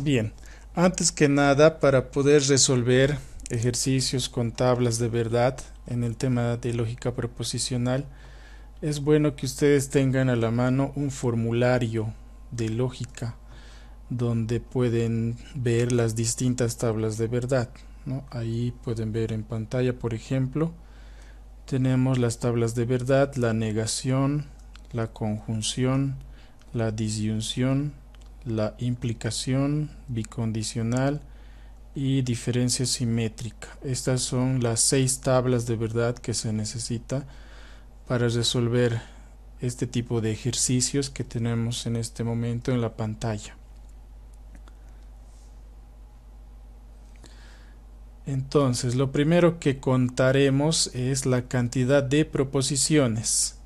Bien, antes que nada, para poder resolver ejercicios con tablas de verdad en el tema de lógica proposicional, es bueno que ustedes tengan a la mano un formulario de lógica donde pueden ver las distintas tablas de verdad. Ahí pueden ver en pantalla, por ejemplo, tenemos las tablas de verdad, la negación, la conjunción, la disyunción, la implicación bicondicional y diferencia simétrica. Estas son las seis tablas de verdad que se necesita para resolver este tipo de ejercicios que tenemos en este momento en la pantalla. Entonces, lo primero que contaremos es la cantidad de proposiciones.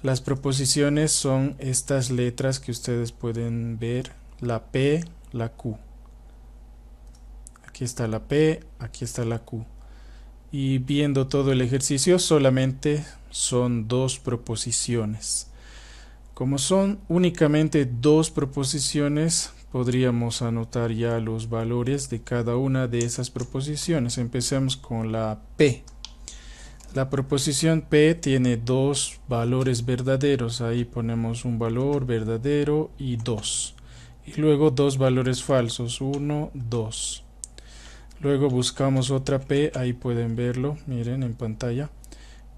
Las proposiciones son estas letras que ustedes pueden ver, la P, la Q. Aquí está la P, aquí está la Q. Y viendo todo el ejercicio solamente son dos proposiciones. Como son únicamente dos proposiciones, podríamos anotar ya los valores de cada una de esas proposiciones. Empecemos con la P. La proposición P tiene dos valores verdaderos. Ahí ponemos un valor verdadero y dos. Y luego dos valores falsos. uno, 2. Luego buscamos otra P. Ahí pueden verlo. Miren en pantalla.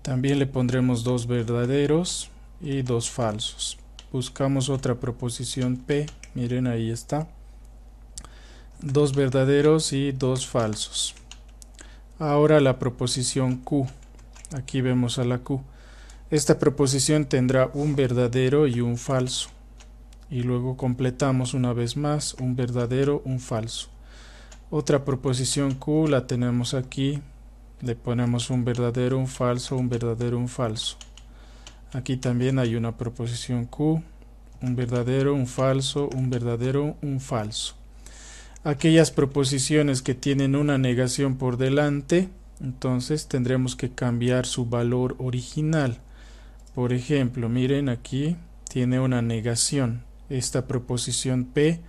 También le pondremos dos verdaderos y dos falsos. Buscamos otra proposición P. Miren ahí está. Dos verdaderos y dos falsos. Ahora la proposición Q. Aquí vemos a la Q. Esta proposición tendrá un verdadero y un falso. Y luego completamos una vez más un verdadero, un falso. Otra proposición Q la tenemos aquí. Le ponemos un verdadero, un falso, un verdadero, un falso. Aquí también hay una proposición Q. Un verdadero, un falso, un verdadero, un falso. Aquellas proposiciones que tienen una negación por delante entonces tendremos que cambiar su valor original por ejemplo miren aquí tiene una negación esta proposición p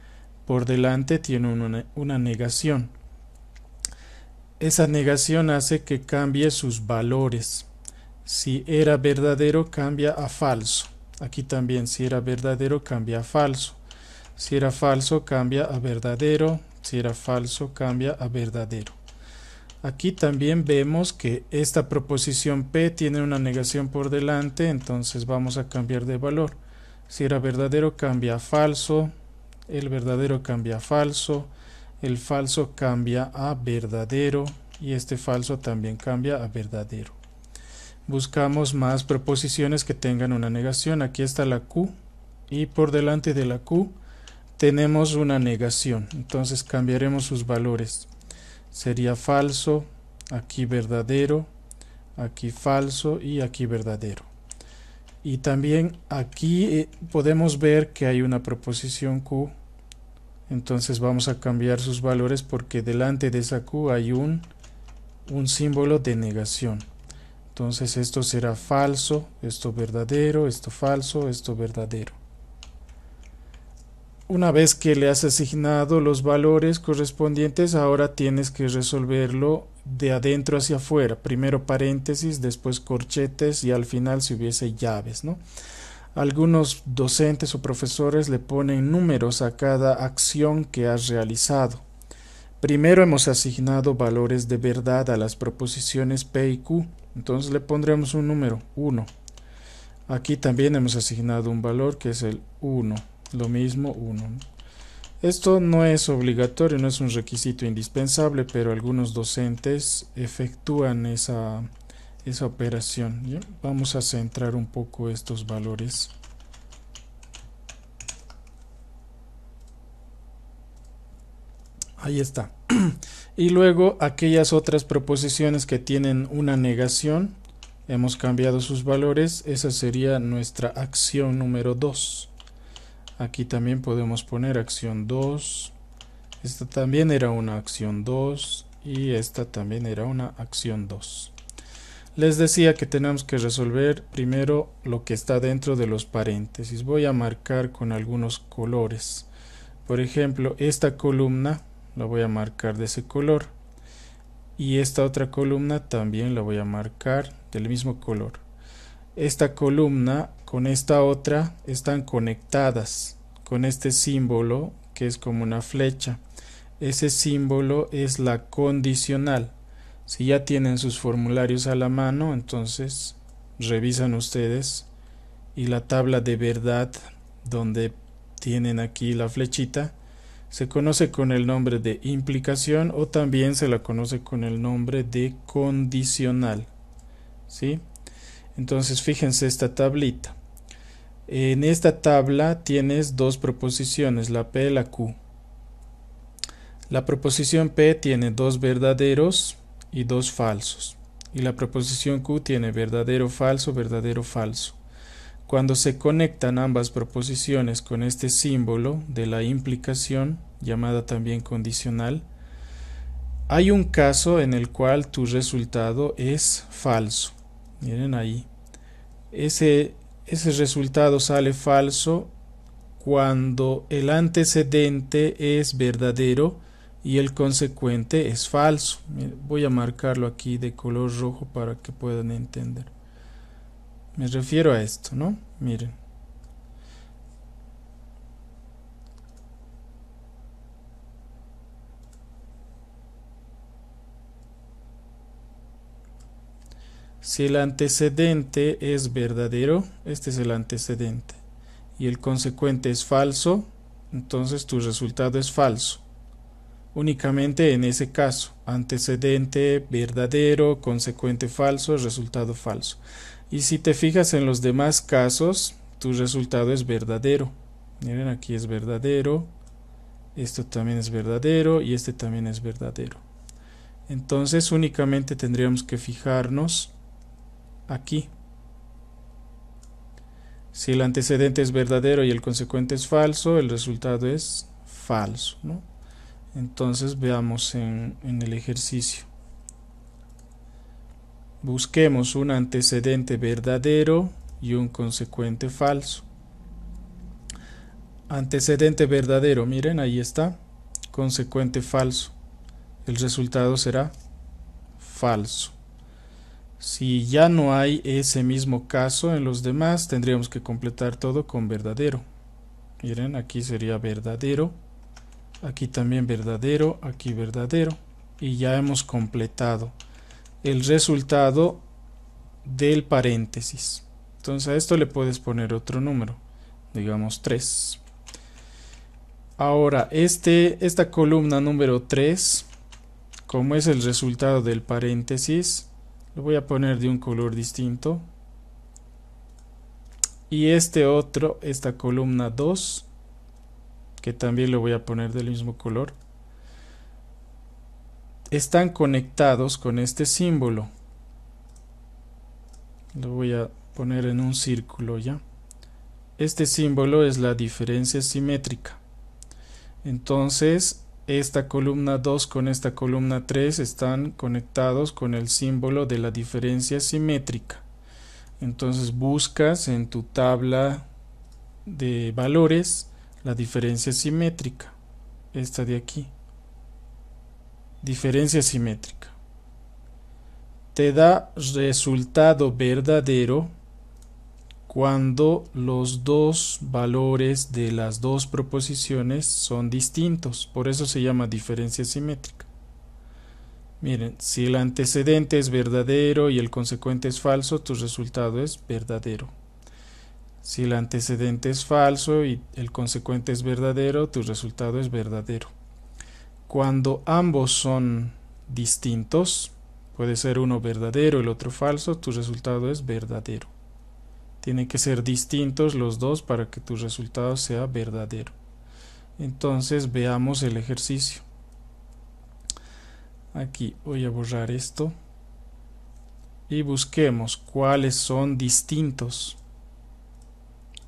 por delante tiene una, negación esa negación hace que cambie sus valores si era verdadero cambia a falso aquí también si era verdadero cambia a falso si era falso cambia a verdadero si era falso cambia a verdadero Aquí también vemos que esta proposición P tiene una negación por delante, entonces vamos a cambiar de valor. Si era verdadero cambia a falso, el verdadero cambia a falso, el falso cambia a verdadero y este falso también cambia a verdadero. Buscamos más proposiciones que tengan una negación. Aquí está la Q y por delante de la Q tenemos una negación. Entonces cambiaremos sus valores sería falso, aquí verdadero, aquí falso y aquí verdadero. Y también aquí eh, podemos ver que hay una proposición Q. Entonces vamos a cambiar sus valores porque delante de esa Q hay un, un símbolo de negación. Entonces esto será falso, esto verdadero, esto falso, esto verdadero. Una vez que le has asignado los valores correspondientes, ahora tienes que resolverlo de adentro hacia afuera. Primero paréntesis, después corchetes y al final si hubiese llaves, ¿no? Algunos docentes o profesores le ponen números a cada acción que has realizado. Primero hemos asignado valores de verdad a las proposiciones P y Q, entonces le pondremos un número 1. Aquí también hemos asignado un valor que es el 1 lo mismo uno Esto no es obligatorio, no es un requisito indispensable, pero algunos docentes efectúan esa, operación. Vamos a centrar un poco estos valores. Ahí está. y luego aquellas otras proposiciones que tienen una negación, hemos cambiado sus valores, esa sería nuestra acción número 2. Aquí también podemos poner acción 2. Esta también era una acción 2 y esta también era una acción 2. Les decía que tenemos que resolver primero lo que está dentro de los paréntesis. Voy a marcar con algunos colores. Por ejemplo, esta columna la voy a marcar de ese color. Y esta otra columna también la voy a marcar del mismo color. Esta columna con esta otra están conectadas con este símbolo que es como una flecha. Ese símbolo es la condicional. Si ya tienen sus formularios a la mano, entonces revisan ustedes y la tabla de verdad donde tienen aquí la flechita se conoce con el nombre de implicación o también se la conoce con el nombre de condicional. ¿Sí? Entonces fíjense esta tablita. En esta tabla tienes dos proposiciones, la P y la Q. La proposición P tiene dos verdaderos y dos falsos. Y la proposición Q tiene verdadero, falso, verdadero, falso. Cuando se conectan ambas proposiciones con este símbolo de la implicación, llamada también condicional, hay un caso en el cual tu resultado es falso. Miren ahí. Ese ese resultado sale falso cuando el antecedente es verdadero y el consecuente es falso. Voy a marcarlo aquí de color rojo para que puedan entender. Me refiero a esto, ¿no? Miren. Si el antecedente es verdadero, este es el antecedente, y el consecuente es falso, entonces tu resultado es falso. Únicamente en ese caso, antecedente verdadero, consecuente falso, resultado falso. Y si te fijas en los demás casos, tu resultado es verdadero. Miren, aquí es verdadero, esto también es verdadero y este también es verdadero. Entonces únicamente tendríamos que fijarnos aquí. Si el antecedente es verdadero y el consecuente es falso, el resultado es falso. Entonces veamos en el ejercicio. Busquemos un antecedente verdadero y un consecuente falso. Antecedente verdadero, miren, ahí está. Consecuente falso. El resultado será falso. Si ya no hay ese mismo caso en los demás, tendríamos que completar todo con verdadero. Miren, aquí sería verdadero, aquí también verdadero, aquí verdadero. Y ya hemos completado el resultado del paréntesis. Entonces a esto le puedes poner otro número, digamos 3. Ahora, este, esta columna número 3, como es el resultado del paréntesis, lo voy a poner de un color distinto y este otro, esta columna 2 que también lo voy a poner del mismo color están conectados con este símbolo lo voy a poner en un círculo ya este símbolo es la diferencia simétrica entonces esta columna 2 con esta columna 3 están conectados con el símbolo de la diferencia simétrica. Entonces buscas en tu tabla de valores la diferencia simétrica, esta de aquí. Diferencia simétrica. Te da resultado verdadero cuando los dos valores de las dos proposiciones son distintos. Por eso se llama diferencia simétrica. Miren, si el antecedente es verdadero y el consecuente es falso, tu resultado es verdadero. Si el antecedente es falso y el consecuente es verdadero, tu resultado es verdadero. Cuando ambos son distintos, puede ser uno verdadero y el otro falso, tu resultado es verdadero. Tienen que ser distintos los dos para que tu resultado sea verdadero. Entonces veamos el ejercicio. Aquí voy a borrar esto y busquemos cuáles son distintos.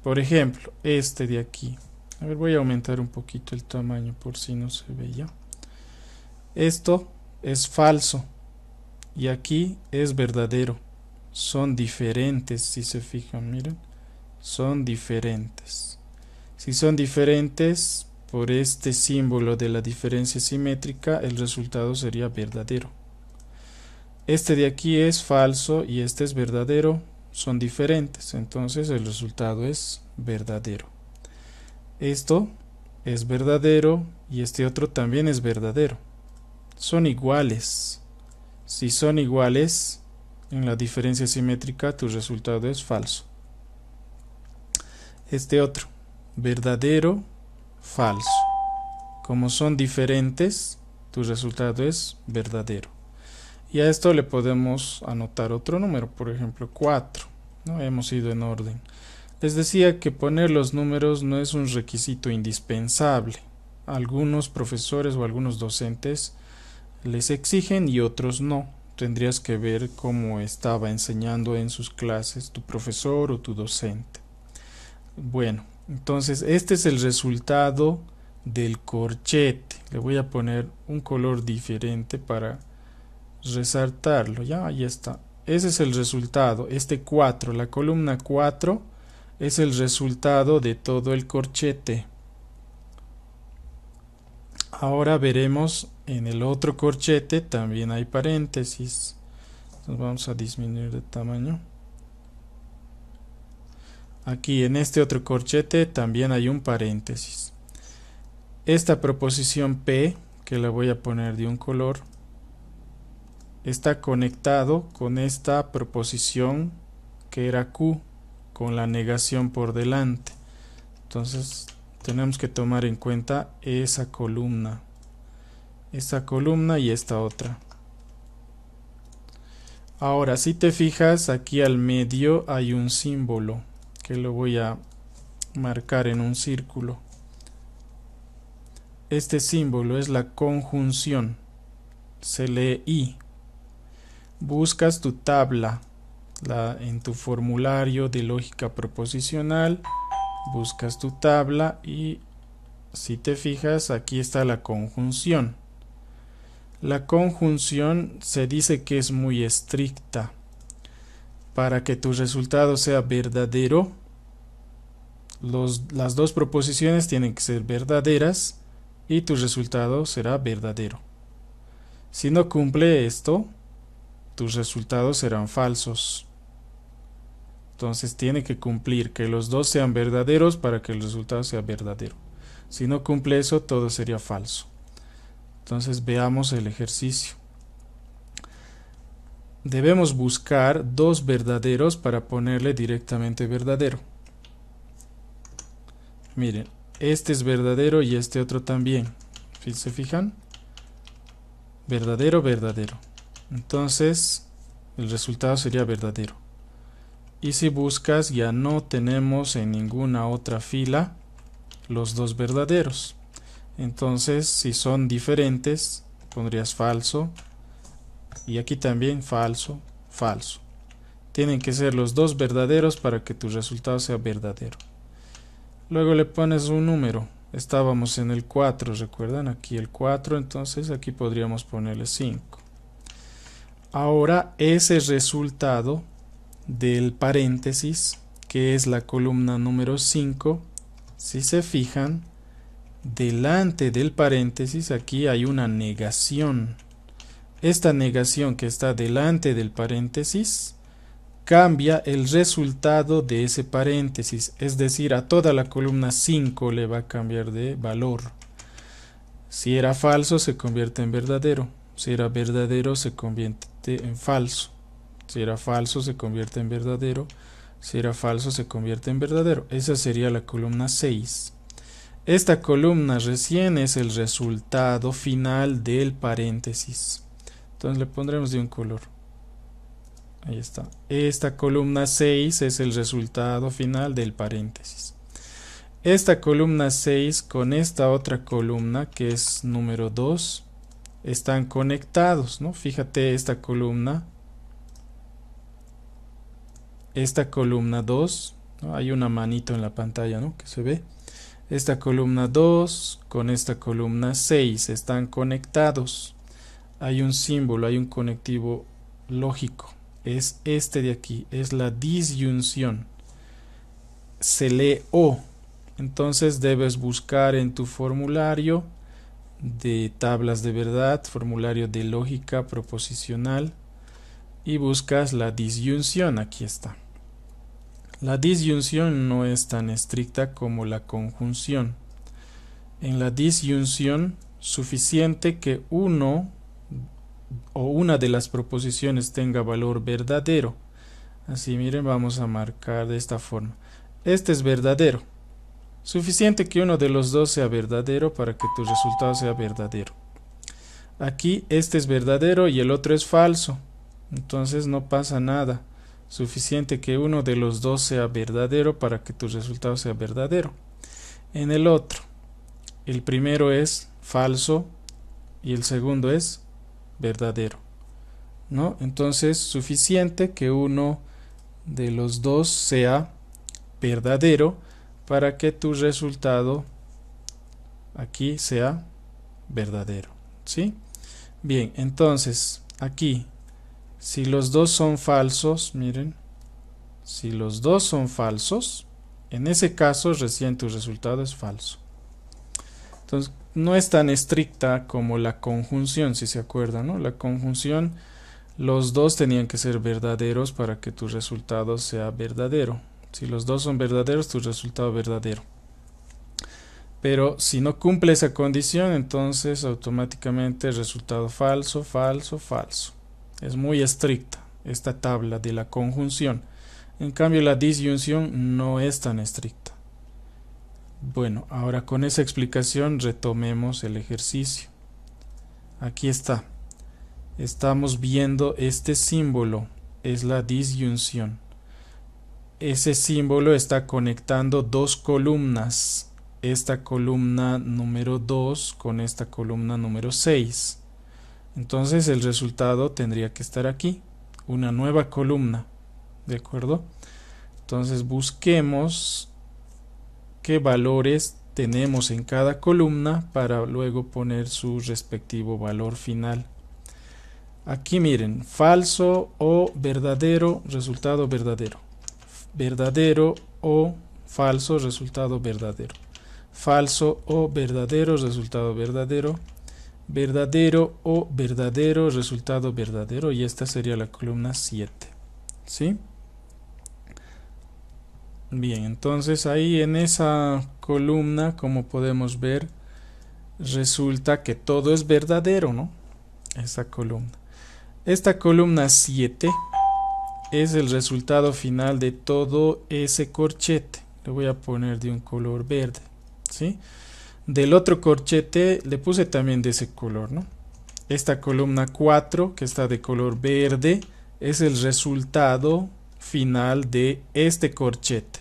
Por ejemplo, este de aquí. A ver, voy a aumentar un poquito el tamaño por si no se ve ya. Esto es falso y aquí es verdadero son diferentes, si se fijan, miren, son diferentes. Si son diferentes, por este símbolo de la diferencia simétrica, el resultado sería verdadero. Este de aquí es falso y este es verdadero, son diferentes, entonces el resultado es verdadero. Esto es verdadero y este otro también es verdadero. Son iguales. Si son iguales, en la diferencia simétrica tu resultado es falso. Este otro, verdadero, falso. Como son diferentes, tu resultado es verdadero. Y a esto le podemos anotar otro número, por ejemplo 4. ¿no? Hemos ido en orden. Les decía que poner los números no es un requisito indispensable. Algunos profesores o algunos docentes les exigen y otros no tendrías que ver cómo estaba enseñando en sus clases tu profesor o tu docente. Bueno, entonces este es el resultado del corchete. Le voy a poner un color diferente para resaltarlo. Ya, ahí está. Ese es el resultado. Este 4, la columna 4, es el resultado de todo el corchete. Ahora veremos en el otro corchete también hay paréntesis Entonces vamos a disminuir de tamaño aquí en este otro corchete también hay un paréntesis esta proposición P que la voy a poner de un color está conectado con esta proposición que era Q con la negación por delante entonces tenemos que tomar en cuenta esa columna esta columna y esta otra. Ahora, si te fijas, aquí al medio hay un símbolo que lo voy a marcar en un círculo. Este símbolo es la conjunción. Se lee I. Buscas tu tabla la, en tu formulario de lógica proposicional. Buscas tu tabla y si te fijas aquí está la conjunción. La conjunción se dice que es muy estricta. Para que tu resultado sea verdadero, las dos proposiciones tienen que ser verdaderas y tu resultado será verdadero. Si no cumple esto, tus resultados serán falsos. Entonces tiene que cumplir que los dos sean verdaderos para que el resultado sea verdadero. Si no cumple eso, todo sería falso. Entonces veamos el ejercicio. Debemos buscar dos verdaderos para ponerle directamente verdadero. Miren, este es verdadero y este otro también. ¿Se fijan? Verdadero, verdadero. Entonces, el resultado sería verdadero. Y si buscas, ya no tenemos en ninguna otra fila los dos verdaderos. Entonces, si son diferentes, pondrías falso. Y aquí también falso, falso. Tienen que ser los dos verdaderos para que tu resultado sea verdadero. Luego le pones un número. Estábamos en el 4, ¿recuerdan? Aquí el 4, entonces aquí podríamos ponerle 5. Ahora ese resultado del paréntesis, que es la columna número 5, si se fijan, delante del paréntesis aquí hay una negación. Esta negación que está delante del paréntesis cambia el resultado de ese paréntesis, es decir, a toda la columna 5 le va a cambiar de valor. Si era falso se convierte en verdadero, si era verdadero se convierte en falso, si era falso se convierte en verdadero, si era falso se convierte en verdadero. Esa sería la columna 6. Esta columna recién es el resultado final del paréntesis. Entonces le pondremos de un color. Ahí está. Esta columna 6 es el resultado final del paréntesis. Esta columna 6 con esta otra columna que es número 2 están conectados, ¿no? Fíjate esta columna. Esta columna 2, hay una manito en la pantalla, ¿no? Que se ve esta columna 2 con esta columna 6 están conectados. Hay un símbolo, hay un conectivo lógico. Es este de aquí, es la disyunción. Se lee O. Entonces debes buscar en tu formulario de tablas de verdad, formulario de lógica proposicional y buscas la disyunción. Aquí está. La disyunción no es tan estricta como la conjunción. En la disyunción, suficiente que uno o una de las proposiciones tenga valor verdadero. Así miren, vamos a marcar de esta forma. Este es verdadero. Suficiente que uno de los dos sea verdadero para que tu resultado sea verdadero. Aquí este es verdadero y el otro es falso. Entonces no pasa nada. Suficiente que uno de los dos sea verdadero para que tu resultado sea verdadero. En el otro, el primero es falso y el segundo es verdadero. ¿No? Entonces, suficiente que uno de los dos sea verdadero para que tu resultado aquí sea verdadero. ¿Sí? Bien, entonces aquí si los dos son falsos, miren, si los dos son falsos, en ese caso recién tu resultado es falso. Entonces, no es tan estricta como la conjunción, si se acuerdan, ¿no? La conjunción, los dos tenían que ser verdaderos para que tu resultado sea verdadero. Si los dos son verdaderos, tu resultado verdadero. Pero si no cumple esa condición, entonces automáticamente el resultado falso, falso, falso. Es muy estricta esta tabla de la conjunción. En cambio, la disyunción no es tan estricta. Bueno, ahora con esa explicación retomemos el ejercicio. Aquí está. Estamos viendo este símbolo, es la disyunción. Ese símbolo está conectando dos columnas, esta columna número 2 con esta columna número 6. Entonces el resultado tendría que estar aquí, una nueva columna, ¿de acuerdo? Entonces busquemos qué valores tenemos en cada columna para luego poner su respectivo valor final. Aquí miren, falso o verdadero, resultado verdadero. Verdadero o falso, resultado verdadero. Falso o verdadero, resultado verdadero verdadero o verdadero, resultado verdadero y esta sería la columna 7. ¿Sí? Bien, entonces ahí en esa columna, como podemos ver, resulta que todo es verdadero, ¿no? Esa columna. Esta columna 7 es el resultado final de todo ese corchete. Le voy a poner de un color verde, ¿sí? Del otro corchete le puse también de ese color, ¿no? Esta columna 4, que está de color verde, es el resultado final de este corchete.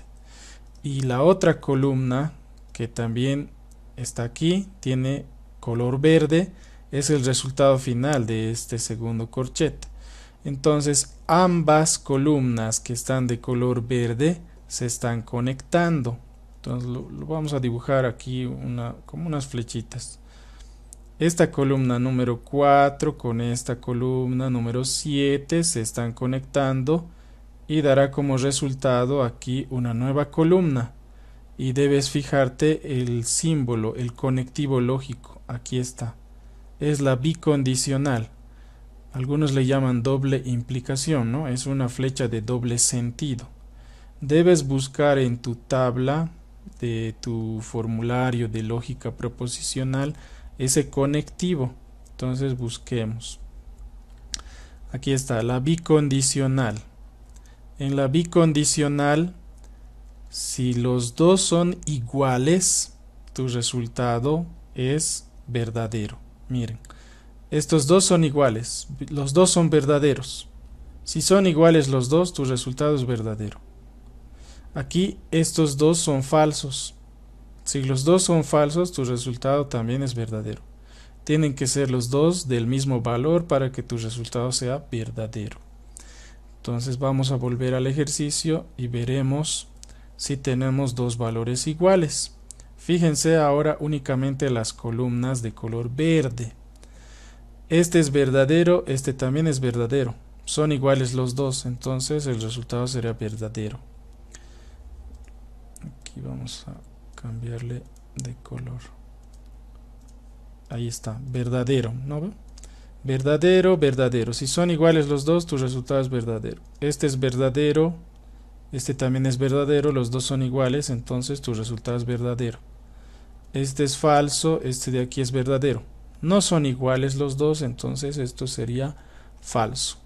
Y la otra columna, que también está aquí, tiene color verde, es el resultado final de este segundo corchete. Entonces ambas columnas que están de color verde se están conectando. Entonces lo, vamos a dibujar aquí una, como unas flechitas. Esta columna número 4 con esta columna número 7 se están conectando y dará como resultado aquí una nueva columna. Y debes fijarte el símbolo, el conectivo lógico. Aquí está. Es la bicondicional. Algunos le llaman doble implicación, ¿no? Es una flecha de doble sentido. Debes buscar en tu tabla de tu formulario de lógica proposicional ese conectivo. Entonces busquemos. Aquí está la bicondicional. En la bicondicional, si los dos son iguales, tu resultado es verdadero. Miren, estos dos son iguales, los dos son verdaderos. Si son iguales los dos, tu resultado es verdadero. Aquí estos dos son falsos. Si los dos son falsos, tu resultado también es verdadero. Tienen que ser los dos del mismo valor para que tu resultado sea verdadero. Entonces vamos a volver al ejercicio y veremos si tenemos dos valores iguales. Fíjense ahora únicamente las columnas de color verde. Este es verdadero, este también es verdadero. Son iguales los dos, entonces el resultado será verdadero aquí vamos a cambiarle de color ahí está verdadero no verdadero verdadero si son iguales los dos tu resultado es verdadero este es verdadero este también es verdadero los dos son iguales entonces tu resultado es verdadero este es falso este de aquí es verdadero no son iguales los dos entonces esto sería falso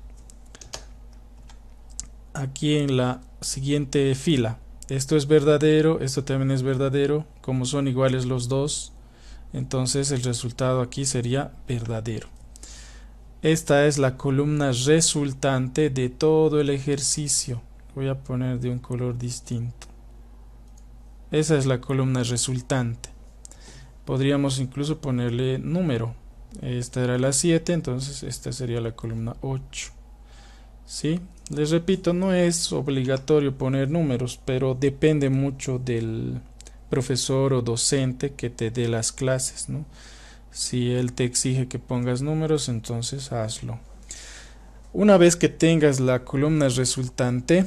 aquí en la siguiente fila esto es verdadero, esto también es verdadero, como son iguales los dos, entonces el resultado aquí sería verdadero. Esta es la columna resultante de todo el ejercicio. Voy a poner de un color distinto. Esa es la columna resultante. Podríamos incluso ponerle número. Esta era la 7, entonces esta sería la columna 8. ¿sí? Les repito, no es obligatorio poner números, pero depende mucho del profesor o docente que te dé las clases, ¿no? Si él te exige que pongas números, entonces hazlo. Una vez que tengas la columna resultante,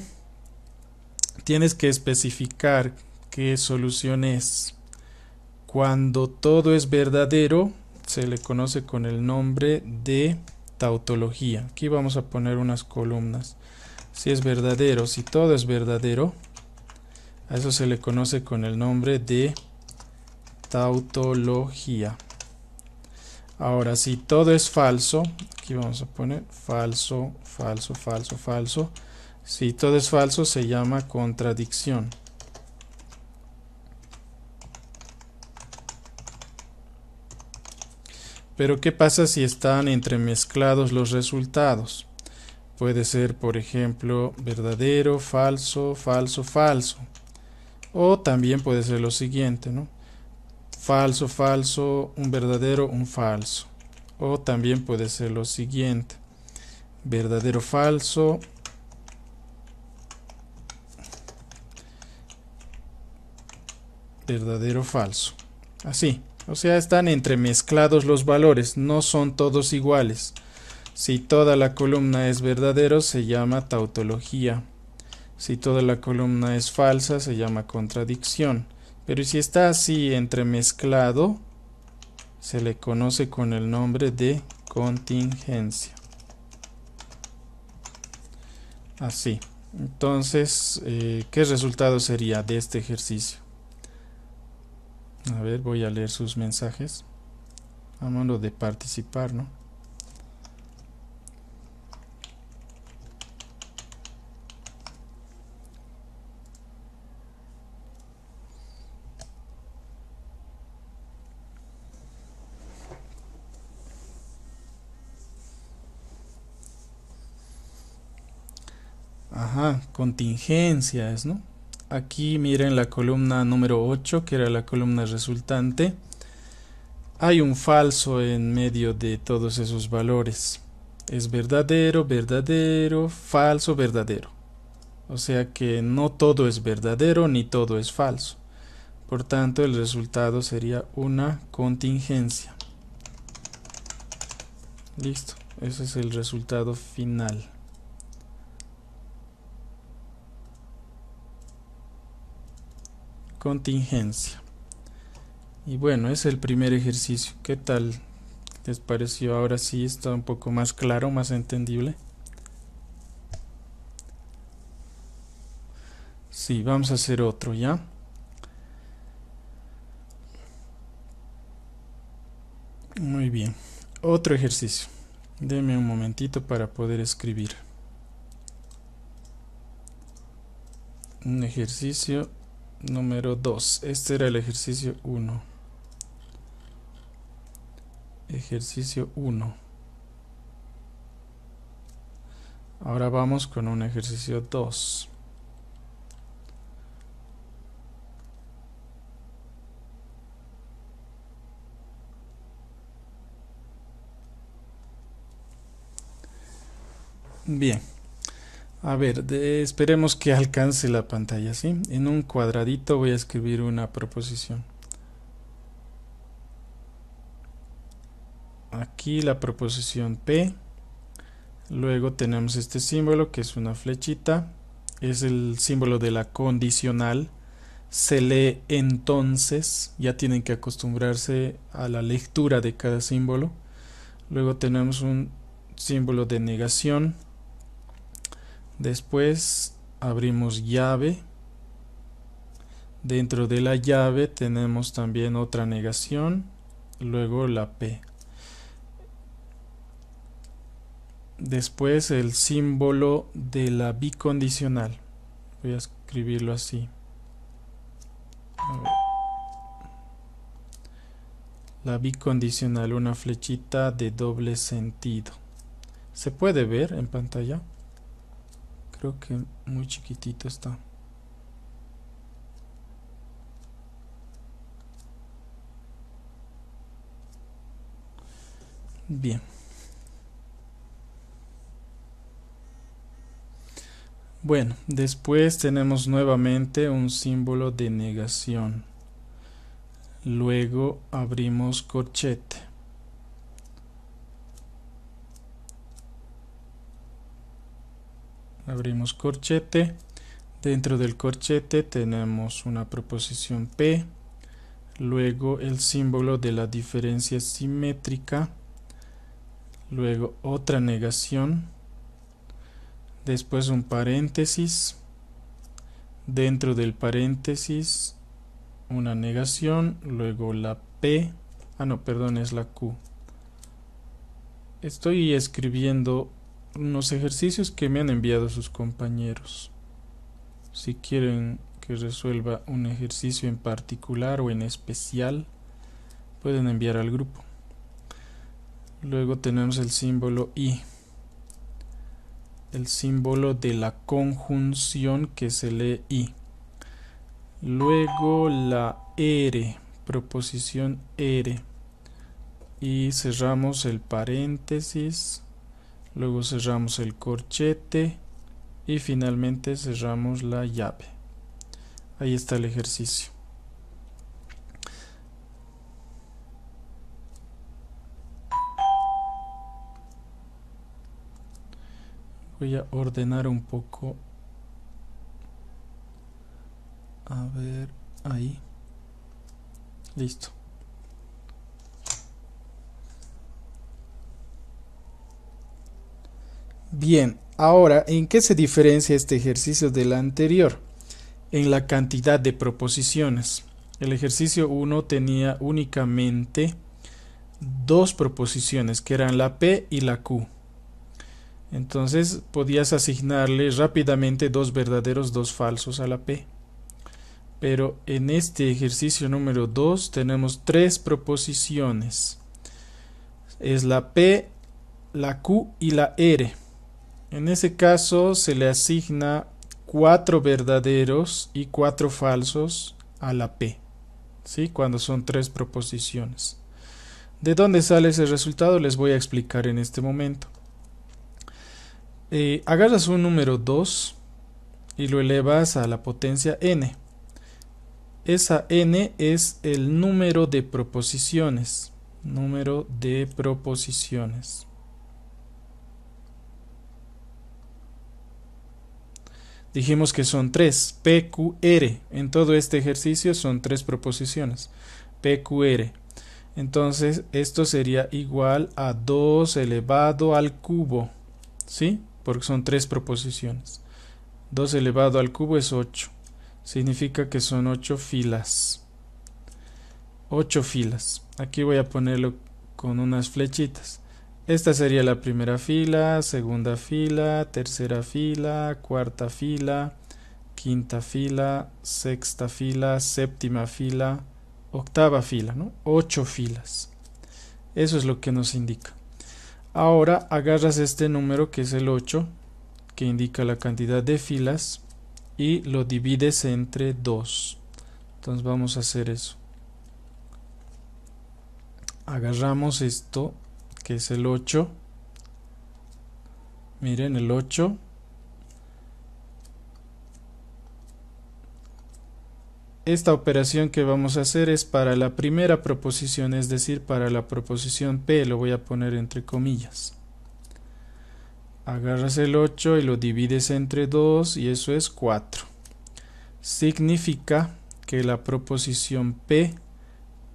tienes que especificar qué solución es. Cuando todo es verdadero, se le conoce con el nombre de tautología. Aquí vamos a poner unas columnas. Si es verdadero, si todo es verdadero, a eso se le conoce con el nombre de tautología. Ahora, si todo es falso, aquí vamos a poner falso, falso, falso, falso. Si todo es falso, se llama contradicción. Pero ¿qué pasa si están entremezclados los resultados? Puede ser, por ejemplo, verdadero, falso, falso, falso. O también puede ser lo siguiente, ¿no? Falso, falso, un verdadero, un falso. O también puede ser lo siguiente. Verdadero, falso. Verdadero, falso. Así. O sea, están entremezclados los valores, no son todos iguales. Si toda la columna es verdadero, se llama tautología. Si toda la columna es falsa, se llama contradicción. Pero si está así entremezclado, se le conoce con el nombre de contingencia. Así. Entonces, eh, ¿qué resultado sería de este ejercicio? A ver, voy a leer sus mensajes. A de participar, ¿no? Ajá, contingencias, ¿no? Aquí miren la columna número 8, que era la columna resultante. Hay un falso en medio de todos esos valores. Es verdadero, verdadero, falso, verdadero. O sea que no todo es verdadero ni todo es falso. Por tanto, el resultado sería una contingencia. Listo, ese es el resultado final. contingencia. Y bueno, es el primer ejercicio. ¿Qué tal? ¿Les pareció ahora sí? Está un poco más claro, más entendible. Sí, vamos a hacer otro ya. Muy bien. Otro ejercicio. Deme un momentito para poder escribir. Un ejercicio número 2. Este era el ejercicio 1. Ejercicio 1. Ahora vamos con un ejercicio 2. Bien. A ver, esperemos que alcance la pantalla, ¿sí? En un cuadradito voy a escribir una proposición. Aquí la proposición P. Luego tenemos este símbolo que es una flechita. Es el símbolo de la condicional. Se lee entonces. Ya tienen que acostumbrarse a la lectura de cada símbolo. Luego tenemos un símbolo de negación después abrimos llave dentro de la llave tenemos también otra negación luego la p después el símbolo de la bicondicional voy a escribirlo así la bicondicional una flechita de doble sentido se puede ver en pantalla Creo que muy chiquitito está. Bien. Bueno, después tenemos nuevamente un símbolo de negación. Luego abrimos corchete. abrimos corchete dentro del corchete tenemos una proposición p luego el símbolo de la diferencia simétrica luego otra negación después un paréntesis dentro del paréntesis una negación luego la p ah no perdón es la q estoy escribiendo unos ejercicios que me han enviado sus compañeros. Si quieren que resuelva un ejercicio en particular o en especial, pueden enviar al grupo. Luego tenemos el símbolo I, el símbolo de la conjunción que se lee I. Luego la R, proposición R. Y cerramos el paréntesis luego cerramos el corchete y finalmente cerramos la llave ahí está el ejercicio voy a ordenar un poco a ver ahí listo Bien, ahora, ¿en qué se diferencia este ejercicio del anterior? En la cantidad de proposiciones. El ejercicio 1 tenía únicamente dos proposiciones, que eran la P y la Q. Entonces podías asignarle rápidamente dos verdaderos, dos falsos a la P. Pero en este ejercicio número 2 tenemos tres proposiciones. Es la P, la Q y la R. En ese caso se le asigna cuatro verdaderos y cuatro falsos a la P, ¿sí? cuando son tres proposiciones. ¿De dónde sale ese resultado? Les voy a explicar en este momento. Eh, agarras un número 2 y lo elevas a la potencia n. Esa n es el número de proposiciones. Número de proposiciones. Dijimos que son tres, PQR. En todo este ejercicio son tres proposiciones, PQR. Entonces esto sería igual a 2 elevado al cubo, ¿sí? Porque son tres proposiciones. 2 elevado al cubo es 8. Significa que son 8 filas. 8 filas. Aquí voy a ponerlo con unas flechitas. Esta sería la primera fila, segunda fila, tercera fila, cuarta fila, quinta fila, sexta fila, séptima fila, octava fila, ¿no? Ocho filas. Eso es lo que nos indica. Ahora agarras este número que es el 8, que indica la cantidad de filas, y lo divides entre 2. Entonces vamos a hacer eso. Agarramos esto que es el 8. Miren el 8. Esta operación que vamos a hacer es para la primera proposición, es decir, para la proposición P, lo voy a poner entre comillas. Agarras el 8 y lo divides entre 2 y eso es 4. Significa que la proposición P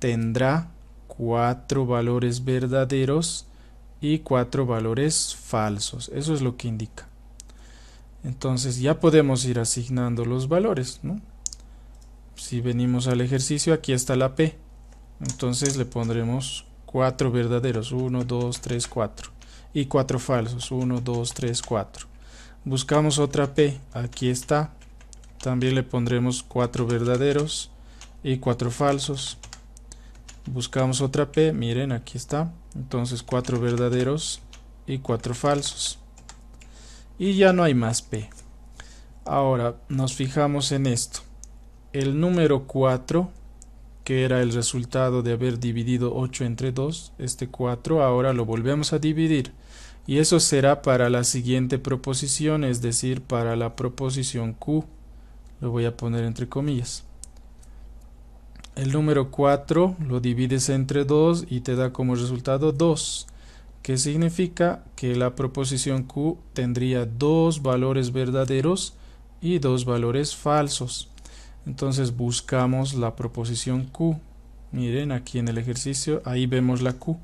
tendrá cuatro valores verdaderos y cuatro valores falsos. Eso es lo que indica. Entonces ya podemos ir asignando los valores. Si venimos al ejercicio, aquí está la P. Entonces le pondremos cuatro verdaderos. 1, 2, 3, 4. Y cuatro falsos. 1, 2, 3, 4. Buscamos otra P. Aquí está. También le pondremos cuatro verdaderos y cuatro falsos buscamos otra P, miren aquí está, entonces cuatro verdaderos y cuatro falsos y ya no hay más P. Ahora nos fijamos en esto, el número 4 que era el resultado de haber dividido 8 entre 2, este 4 ahora lo volvemos a dividir y eso será para la siguiente proposición, es decir, para la proposición Q. Lo voy a poner entre comillas. El número 4 lo divides entre 2 y te da como resultado 2, que significa que la proposición Q tendría dos valores verdaderos y dos valores falsos. Entonces buscamos la proposición Q. Miren aquí en el ejercicio, ahí vemos la Q.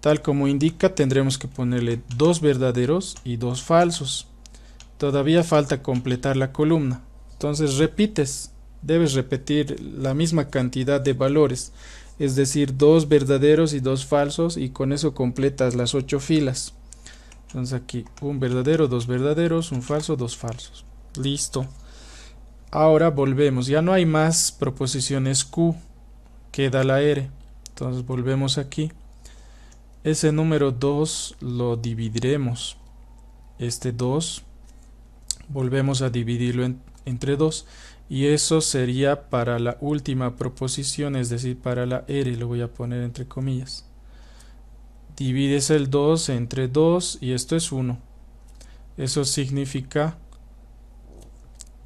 Tal como indica, tendremos que ponerle dos verdaderos y dos falsos. Todavía falta completar la columna. Entonces repites debes repetir la misma cantidad de valores, es decir, dos verdaderos y dos falsos, y con eso completas las ocho filas. Entonces aquí, un verdadero, dos verdaderos, un falso, dos falsos. Listo. Ahora volvemos, ya no hay más proposiciones Q, queda la R. Entonces volvemos aquí. Ese número 2 lo dividiremos. Este 2, volvemos a dividirlo entre 2 y eso sería para la última proposición, es decir, para la R, lo voy a poner entre comillas. Divides el 2 entre 2 y esto es 1. Eso significa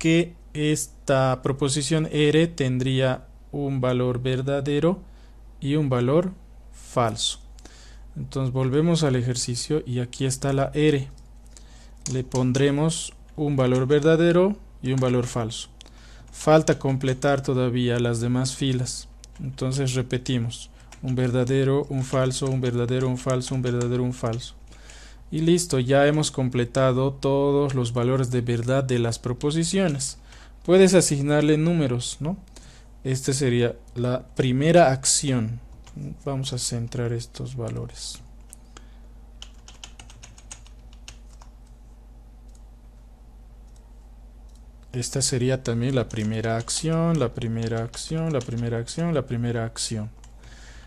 que esta proposición R tendría un valor verdadero y un valor falso. Entonces volvemos al ejercicio y aquí está la R. Le pondremos un valor verdadero y un valor falso. Falta completar todavía las demás filas. Entonces repetimos. Un verdadero, un falso, un verdadero, un falso, un verdadero, un falso. Y listo, ya hemos completado todos los valores de verdad de las proposiciones. Puedes asignarle números, ¿no? Esta sería la primera acción. Vamos a centrar estos valores. Esta sería también la primera acción, la primera acción, la primera acción, la primera acción.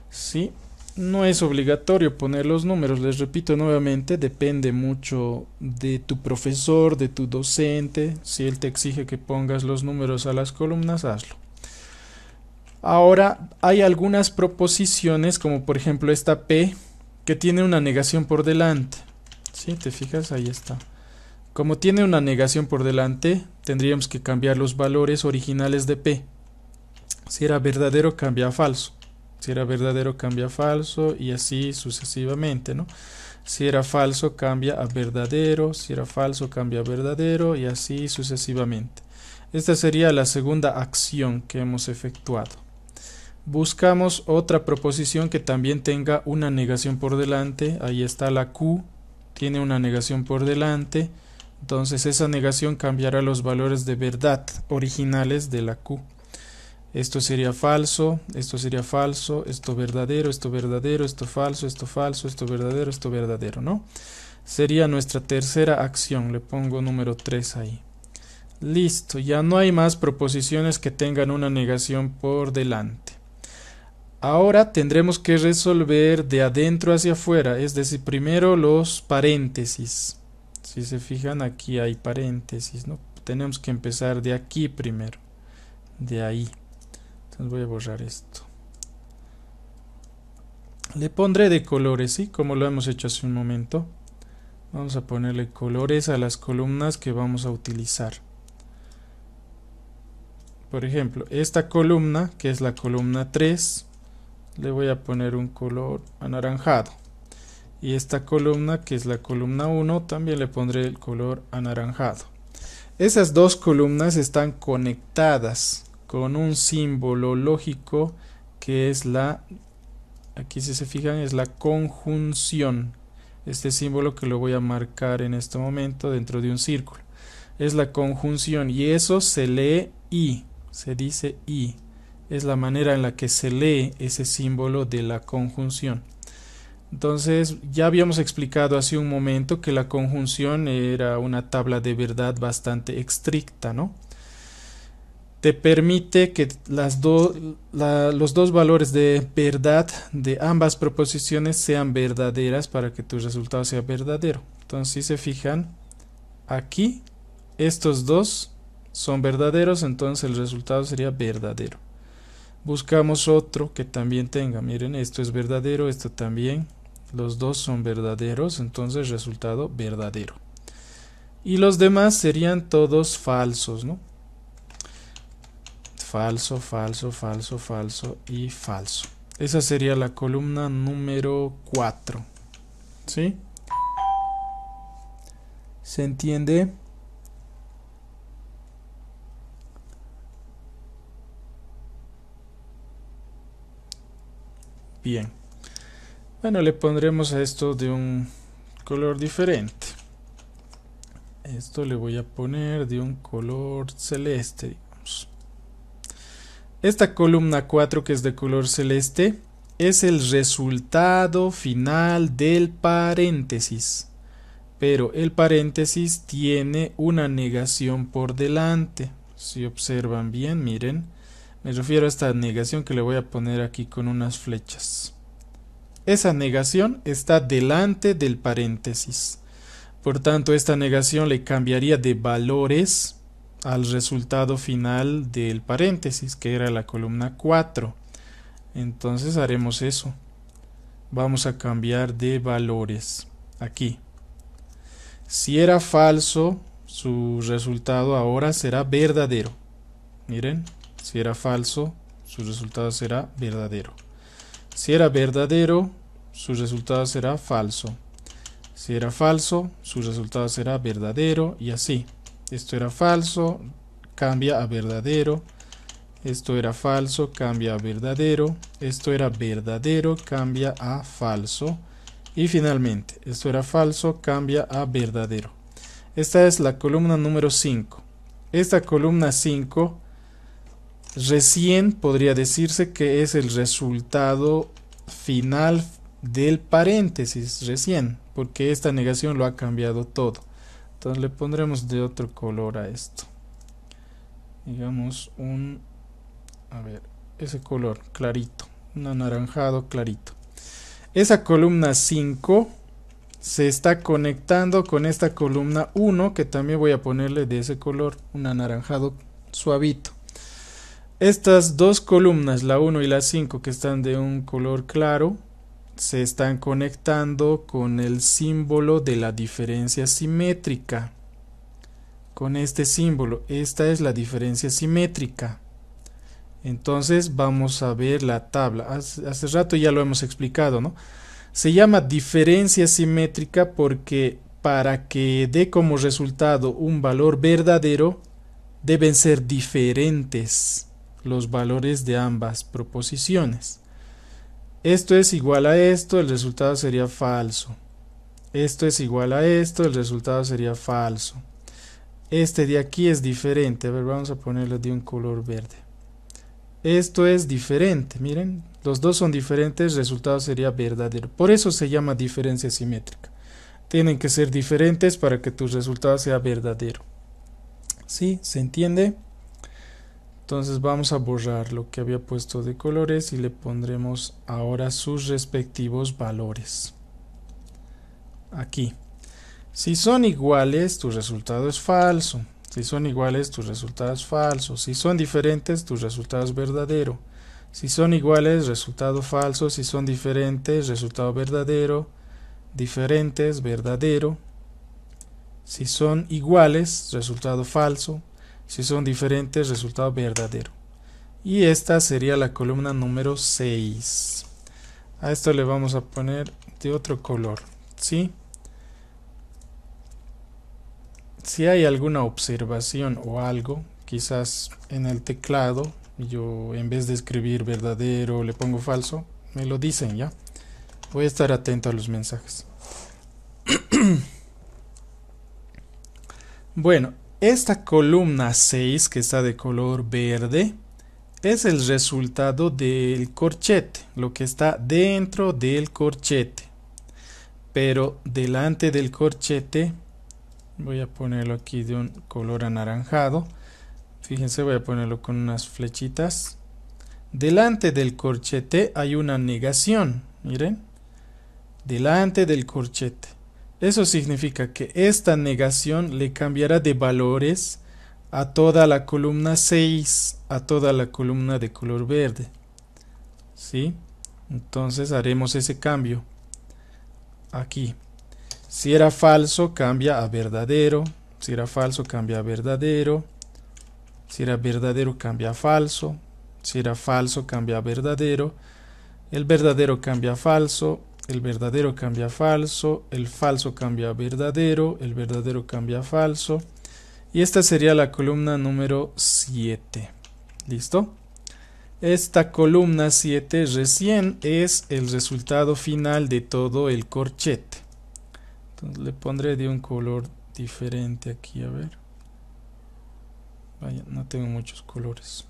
¿Sí? No es obligatorio poner los números, les repito nuevamente, depende mucho de tu profesor, de tu docente. Si él te exige que pongas los números a las columnas, hazlo. Ahora, hay algunas proposiciones, como por ejemplo esta P, que tiene una negación por delante. ¿Sí? ¿Te fijas? Ahí está. Como tiene una negación por delante, tendríamos que cambiar los valores originales de P. Si era verdadero, cambia a falso. Si era verdadero, cambia a falso y así sucesivamente, ¿no? Si era falso, cambia a verdadero. Si era falso, cambia a verdadero y así sucesivamente. Esta sería la segunda acción que hemos efectuado. Buscamos otra proposición que también tenga una negación por delante. Ahí está la Q, tiene una negación por delante entonces esa negación cambiará los valores de verdad originales de la Q. Esto sería falso, esto sería falso, esto verdadero, esto verdadero, esto falso, esto falso, esto verdadero, esto verdadero, ¿no? Sería nuestra tercera acción, le pongo número 3 ahí. Listo, ya no hay más proposiciones que tengan una negación por delante. Ahora tendremos que resolver de adentro hacia afuera, es decir, primero los paréntesis. Si se fijan aquí hay paréntesis, ¿no? Tenemos que empezar de aquí primero, de ahí. Entonces voy a borrar esto. Le pondré de colores, ¿sí? Como lo hemos hecho hace un momento. Vamos a ponerle colores a las columnas que vamos a utilizar. Por ejemplo, esta columna, que es la columna 3, le voy a poner un color anaranjado y esta columna que es la columna 1 también le pondré el color anaranjado esas dos columnas están conectadas con un símbolo lógico que es la aquí si se fijan es la conjunción este símbolo que lo voy a marcar en este momento dentro de un círculo es la conjunción y eso se lee y se dice i es la manera en la que se lee ese símbolo de la conjunción entonces, ya habíamos explicado hace un momento que la conjunción era una tabla de verdad bastante estricta, ¿no? Te permite que las los dos valores de verdad de ambas proposiciones sean verdaderas para que tu resultado sea verdadero. Entonces, si se fijan, aquí estos dos son verdaderos, entonces el resultado sería verdadero. Buscamos otro que también tenga, miren, esto es verdadero, esto también, los dos son verdaderos, entonces resultado verdadero. Y los demás serían todos falsos, ¿no? Falso, falso, falso, falso y falso. Esa sería la columna número 4. ¿Sí? ¿Se entiende? Bien. Bueno, le pondremos a esto de un color diferente. Esto le voy a poner de un color celeste, Esta columna 4 que es de color celeste es el resultado final del paréntesis. Pero el paréntesis tiene una negación por delante. Si observan bien, miren, me refiero a esta negación que le voy a poner aquí con unas flechas. Esa negación está delante del paréntesis. Por tanto, esta negación le cambiaría de valores al resultado final del paréntesis, que era la columna 4. Entonces haremos eso. Vamos a cambiar de valores. Aquí. Si era falso, su resultado ahora será verdadero. Miren, si era falso, su resultado será verdadero. Si era verdadero, su resultado será falso. Si era falso, su resultado será verdadero y así. Esto era falso, cambia a verdadero. Esto era falso, cambia a verdadero. Esto era verdadero, cambia a falso. Y finalmente, esto era falso, cambia a verdadero. Esta es la columna número 5. Esta columna 5 Recién podría decirse que es el resultado final del paréntesis, recién, porque esta negación lo ha cambiado todo. Entonces le pondremos de otro color a esto. Digamos un... A ver, ese color clarito, un anaranjado clarito. Esa columna 5 se está conectando con esta columna 1 que también voy a ponerle de ese color, un anaranjado suavito. Estas dos columnas, la 1 y la 5, que están de un color claro, se están conectando con el símbolo de la diferencia simétrica. Con este símbolo, esta es la diferencia simétrica. Entonces vamos a ver la tabla. Hace, rato ya lo hemos explicado, ¿no? Se llama diferencia simétrica porque para que dé como resultado un valor verdadero, deben ser diferentes los valores de ambas proposiciones. Esto es igual a esto, el resultado sería falso. Esto es igual a esto, el resultado sería falso. Este de aquí es diferente. A ver, vamos a ponerlo de un color verde. Esto es diferente, miren. Los dos son diferentes, el resultado sería verdadero. Por eso se llama diferencia simétrica. Tienen que ser diferentes para que tu resultado sea verdadero. ¿Sí? ¿Se entiende? Entonces vamos a borrar lo que había puesto de colores y le pondremos ahora sus respectivos valores. Aquí. Si son iguales, tu resultado es falso. Si son iguales, tu resultado es falso. Si son diferentes, tu resultado es verdadero. Si son iguales, resultado falso. Si son diferentes, resultado verdadero. Diferentes, verdadero. Si son iguales, resultado falso. Si son diferentes, resultado verdadero. Y esta sería la columna número 6. A esto le vamos a poner de otro color. ¿sí? Si hay alguna observación o algo, quizás en el teclado, yo en vez de escribir verdadero le pongo falso, me lo dicen ya. Voy a estar atento a los mensajes. bueno, esta columna 6 que está de color verde es el resultado del corchete, lo que está dentro del corchete. Pero delante del corchete, voy a ponerlo aquí de un color anaranjado. Fíjense, voy a ponerlo con unas flechitas. Delante del corchete hay una negación, miren. Delante del corchete. Eso significa que esta negación le cambiará de valores a toda la columna 6, a toda la columna de color verde. ¿Sí? Entonces haremos ese cambio. Aquí. Si era falso, cambia a verdadero. Si era falso, cambia a verdadero. Si era verdadero, cambia a falso. Si era falso, cambia a verdadero. El verdadero cambia a falso el verdadero cambia falso, el falso cambia verdadero, el verdadero cambia falso. Y esta sería la columna número 7. ¿Listo? Esta columna 7 recién es el resultado final de todo el corchete. Entonces le pondré de un color diferente aquí, a ver. Vaya, no tengo muchos colores.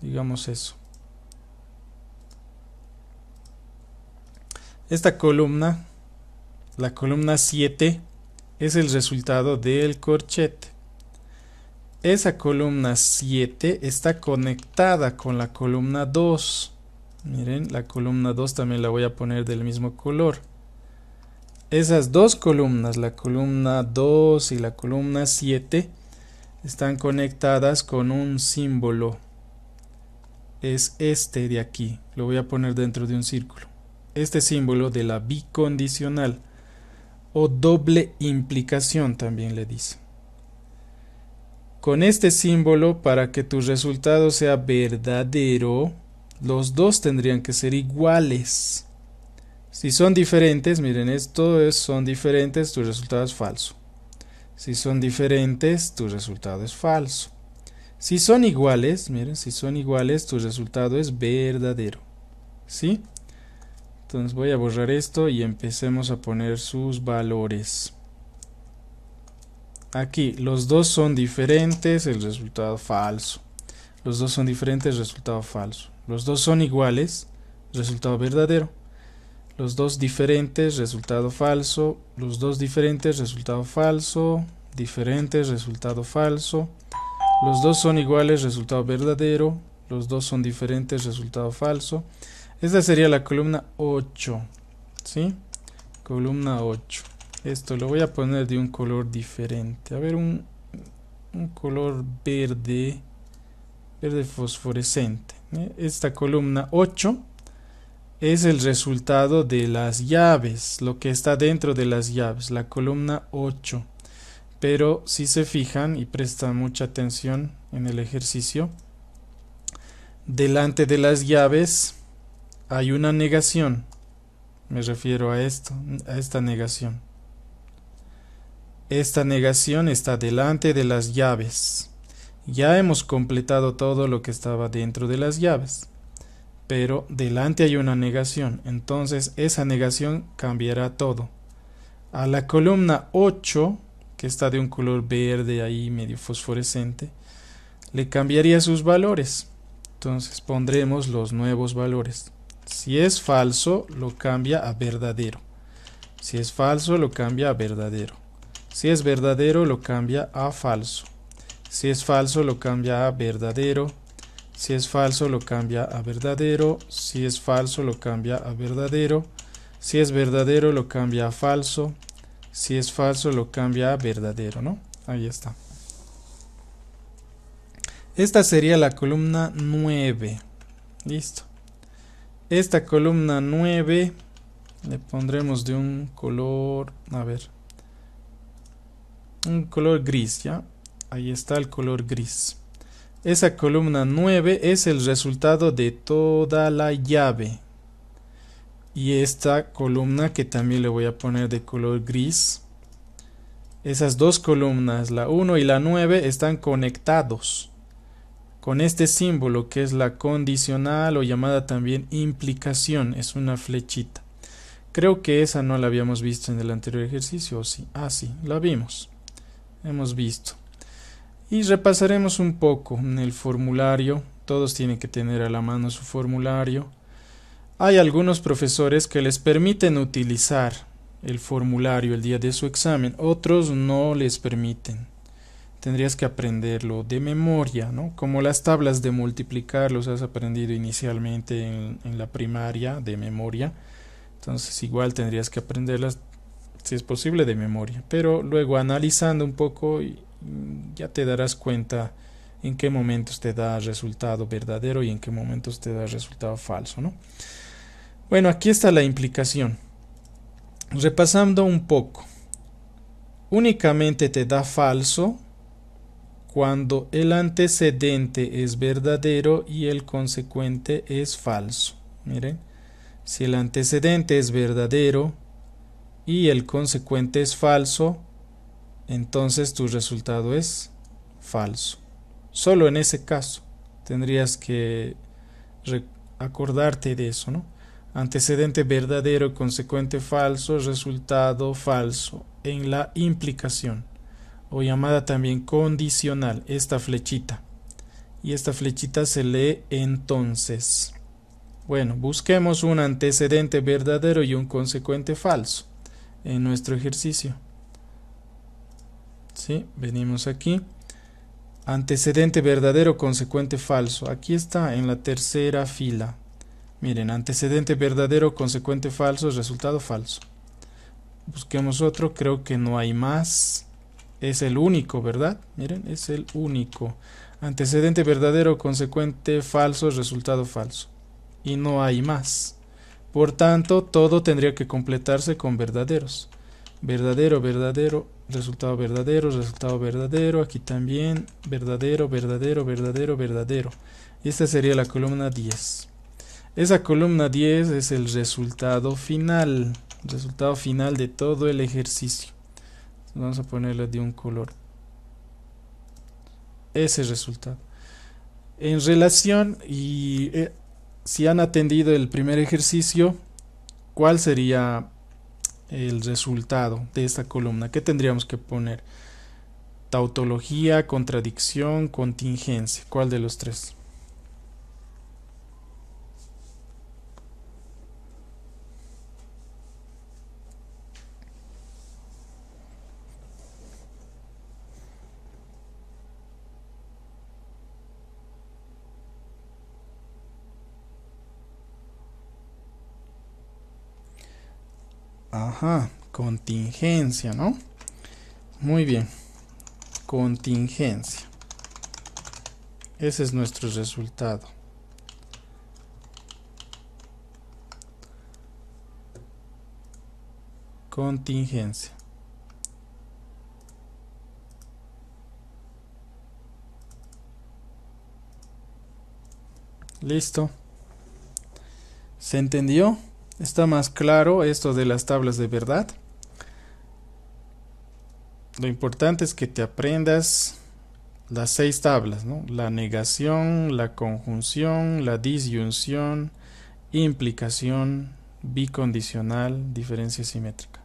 Digamos eso. Esta columna, la columna 7, es el resultado del corchete. Esa columna 7 está conectada con la columna 2. Miren, la columna 2 también la voy a poner del mismo color. Esas dos columnas, la columna 2 y la columna 7, están conectadas con un símbolo. Es este de aquí. Lo voy a poner dentro de un círculo este símbolo de la bicondicional o doble implicación también le dice. Con este símbolo, para que tu resultado sea verdadero, los dos tendrían que ser iguales. Si son diferentes, miren, esto es, son diferentes, tu resultado es falso. Si son diferentes, tu resultado es falso. Si son iguales, miren, si son iguales, tu resultado es verdadero. ¿Sí? Entonces voy a borrar esto y empecemos a poner sus valores. Aquí, los dos son diferentes, el resultado falso. Los dos son diferentes, resultado falso. Los dos son iguales, resultado verdadero. Los dos diferentes, resultado falso. Los dos diferentes, resultado falso. Diferentes, resultado falso. Los dos son iguales, resultado verdadero. Los dos son diferentes, resultado falso. Esta sería la columna 8. ¿Sí? Columna 8. Esto lo voy a poner de un color diferente. A ver, un, un color verde. Verde fosforescente. ¿eh? Esta columna 8 es el resultado de las llaves. Lo que está dentro de las llaves. La columna 8. Pero si se fijan y prestan mucha atención en el ejercicio. Delante de las llaves hay una negación, me refiero a esto, a esta negación. Esta negación está delante de las llaves. Ya hemos completado todo lo que estaba dentro de las llaves, pero delante hay una negación, entonces esa negación cambiará todo. A la columna 8, que está de un color verde ahí medio fosforescente, le cambiaría sus valores. Entonces pondremos los nuevos valores. Si es falso, lo cambia a verdadero. Si es falso, lo cambia a verdadero. Si es verdadero, lo cambia a falso. Si es falso, lo cambia a verdadero. Si es falso, lo cambia a verdadero. Si es falso, lo cambia a verdadero. Si es verdadero, lo cambia a falso. Si es falso, lo cambia a verdadero, ¿no? Ahí está. Esta sería la columna 9. Listo esta columna 9 le pondremos de un color, a ver, un color gris, ¿ya? Ahí está el color gris. Esa columna 9 es el resultado de toda la llave. Y esta columna que también le voy a poner de color gris. Esas dos columnas, la 1 y la 9, están conectados con este símbolo que es la condicional o llamada también implicación, es una flechita. Creo que esa no la habíamos visto en el anterior ejercicio, ¿o sí? Ah, sí, la vimos. Hemos visto. Y repasaremos un poco en el formulario. Todos tienen que tener a la mano su formulario. Hay algunos profesores que les permiten utilizar el formulario el día de su examen, otros no les permiten tendrías que aprenderlo de memoria, ¿no? Como las tablas de multiplicar los has aprendido inicialmente en, la primaria de memoria. Entonces igual tendrías que aprenderlas, si es posible, de memoria. Pero luego analizando un poco mm, ya te darás cuenta en qué momentos te da resultado verdadero y en qué momentos te da resultado falso, ¿no? Bueno, aquí está la implicación. Repasando un poco. Únicamente te da falso cuando el antecedente es verdadero y el consecuente es falso. Miren, si el antecedente es verdadero y el consecuente es falso, entonces tu resultado es falso. Solo en ese caso tendrías que acordarte de eso, ¿no? Antecedente verdadero, consecuente falso, resultado falso en la implicación o llamada también condicional, esta flechita. Y esta flechita se lee entonces. Bueno, busquemos un antecedente verdadero y un consecuente falso en nuestro ejercicio. ¿Sí? Venimos aquí. Antecedente verdadero, consecuente falso. Aquí está en la tercera fila. Miren, antecedente verdadero, consecuente falso, resultado falso. Busquemos otro, creo que no hay más es el único, ¿verdad? Miren, es el único. Antecedente verdadero, consecuente, falso, resultado falso. Y no hay más. Por tanto, todo tendría que completarse con verdaderos. Verdadero, verdadero, resultado verdadero, resultado verdadero. Aquí también, verdadero, verdadero, verdadero, verdadero. Y esta sería la columna 10. Esa columna 10 es el resultado final. Resultado final de todo el ejercicio vamos a ponerle de un color ese resultado en relación y eh, si han atendido el primer ejercicio cuál sería el resultado de esta columna qué tendríamos que poner tautología contradicción contingencia cuál de los tres Ajá, contingencia, ¿no? Muy bien, contingencia. Ese es nuestro resultado. Contingencia. Listo. ¿Se entendió? Está más claro esto de las tablas de verdad. Lo importante es que te aprendas las seis tablas, La negación, la conjunción, la disyunción, implicación, bicondicional, diferencia simétrica.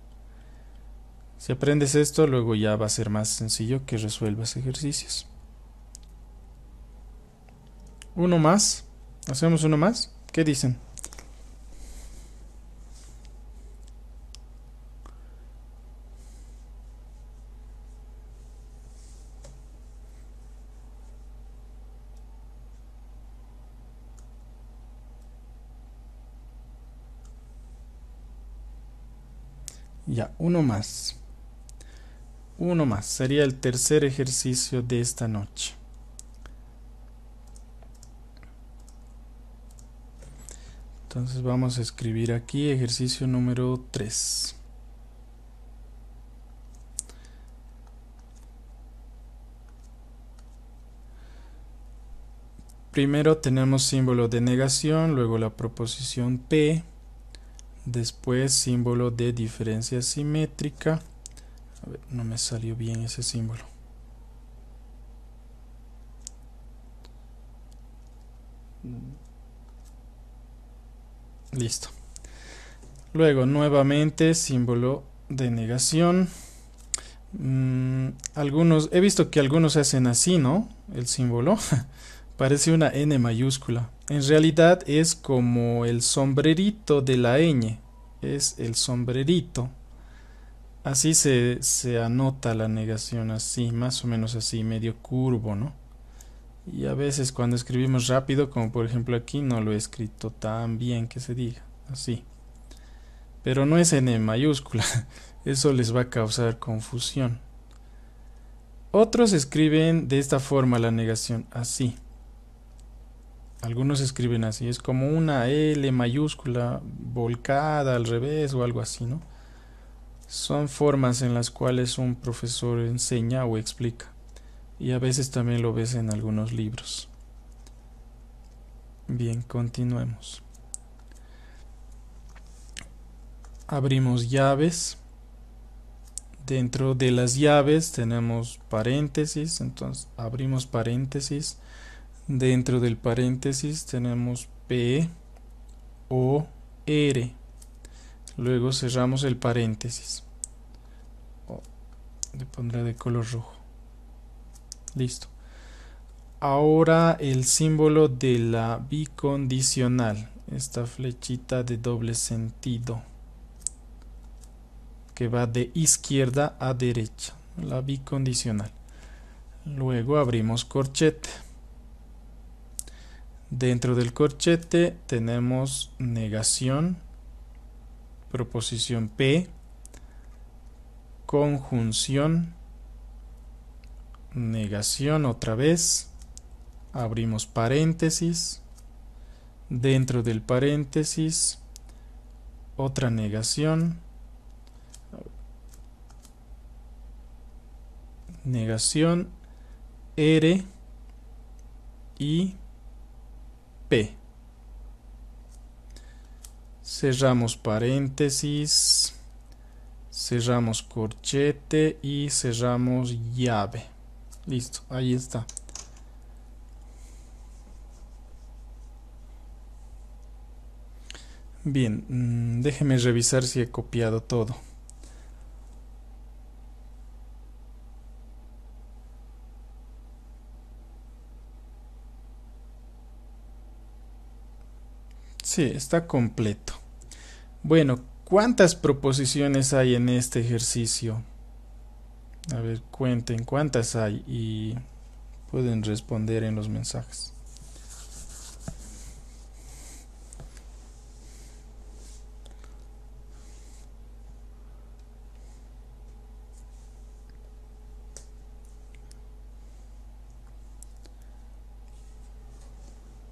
Si aprendes esto, luego ya va a ser más sencillo que resuelvas ejercicios. Uno más. Hacemos uno más. ¿Qué dicen? Ya, uno más. Uno más. Sería el tercer ejercicio de esta noche. Entonces vamos a escribir aquí ejercicio número 3. Primero tenemos símbolo de negación, luego la proposición P después símbolo de diferencia simétrica a ver, no me salió bien ese símbolo listo luego nuevamente símbolo de negación mm, algunos he visto que algunos hacen así no el símbolo parece una n mayúscula en realidad es como el sombrerito de la ñ, es el sombrerito. Así se, se anota la negación, así, más o menos así, medio curvo, ¿no? Y a veces cuando escribimos rápido, como por ejemplo aquí, no lo he escrito tan bien que se diga, así. Pero no es en e mayúscula, eso les va a causar confusión. Otros escriben de esta forma la negación, así. Algunos escriben así, es como una L mayúscula volcada al revés o algo así, ¿no? Son formas en las cuales un profesor enseña o explica. Y a veces también lo ves en algunos libros. Bien, continuemos. Abrimos llaves. Dentro de las llaves tenemos paréntesis, entonces abrimos paréntesis Dentro del paréntesis tenemos P, O, R. Luego cerramos el paréntesis. Le pondré de color rojo. Listo. Ahora el símbolo de la bicondicional. Esta flechita de doble sentido. Que va de izquierda a derecha. La bicondicional. Luego abrimos corchete. Dentro del corchete tenemos negación, proposición P, conjunción, negación otra vez, abrimos paréntesis, dentro del paréntesis otra negación, negación R y Cerramos paréntesis, cerramos corchete y cerramos llave. Listo, ahí está. Bien, mm, déjeme revisar si he copiado todo. Sí, está completo. Bueno, ¿cuántas proposiciones hay en este ejercicio? A ver, cuenten cuántas hay y pueden responder en los mensajes.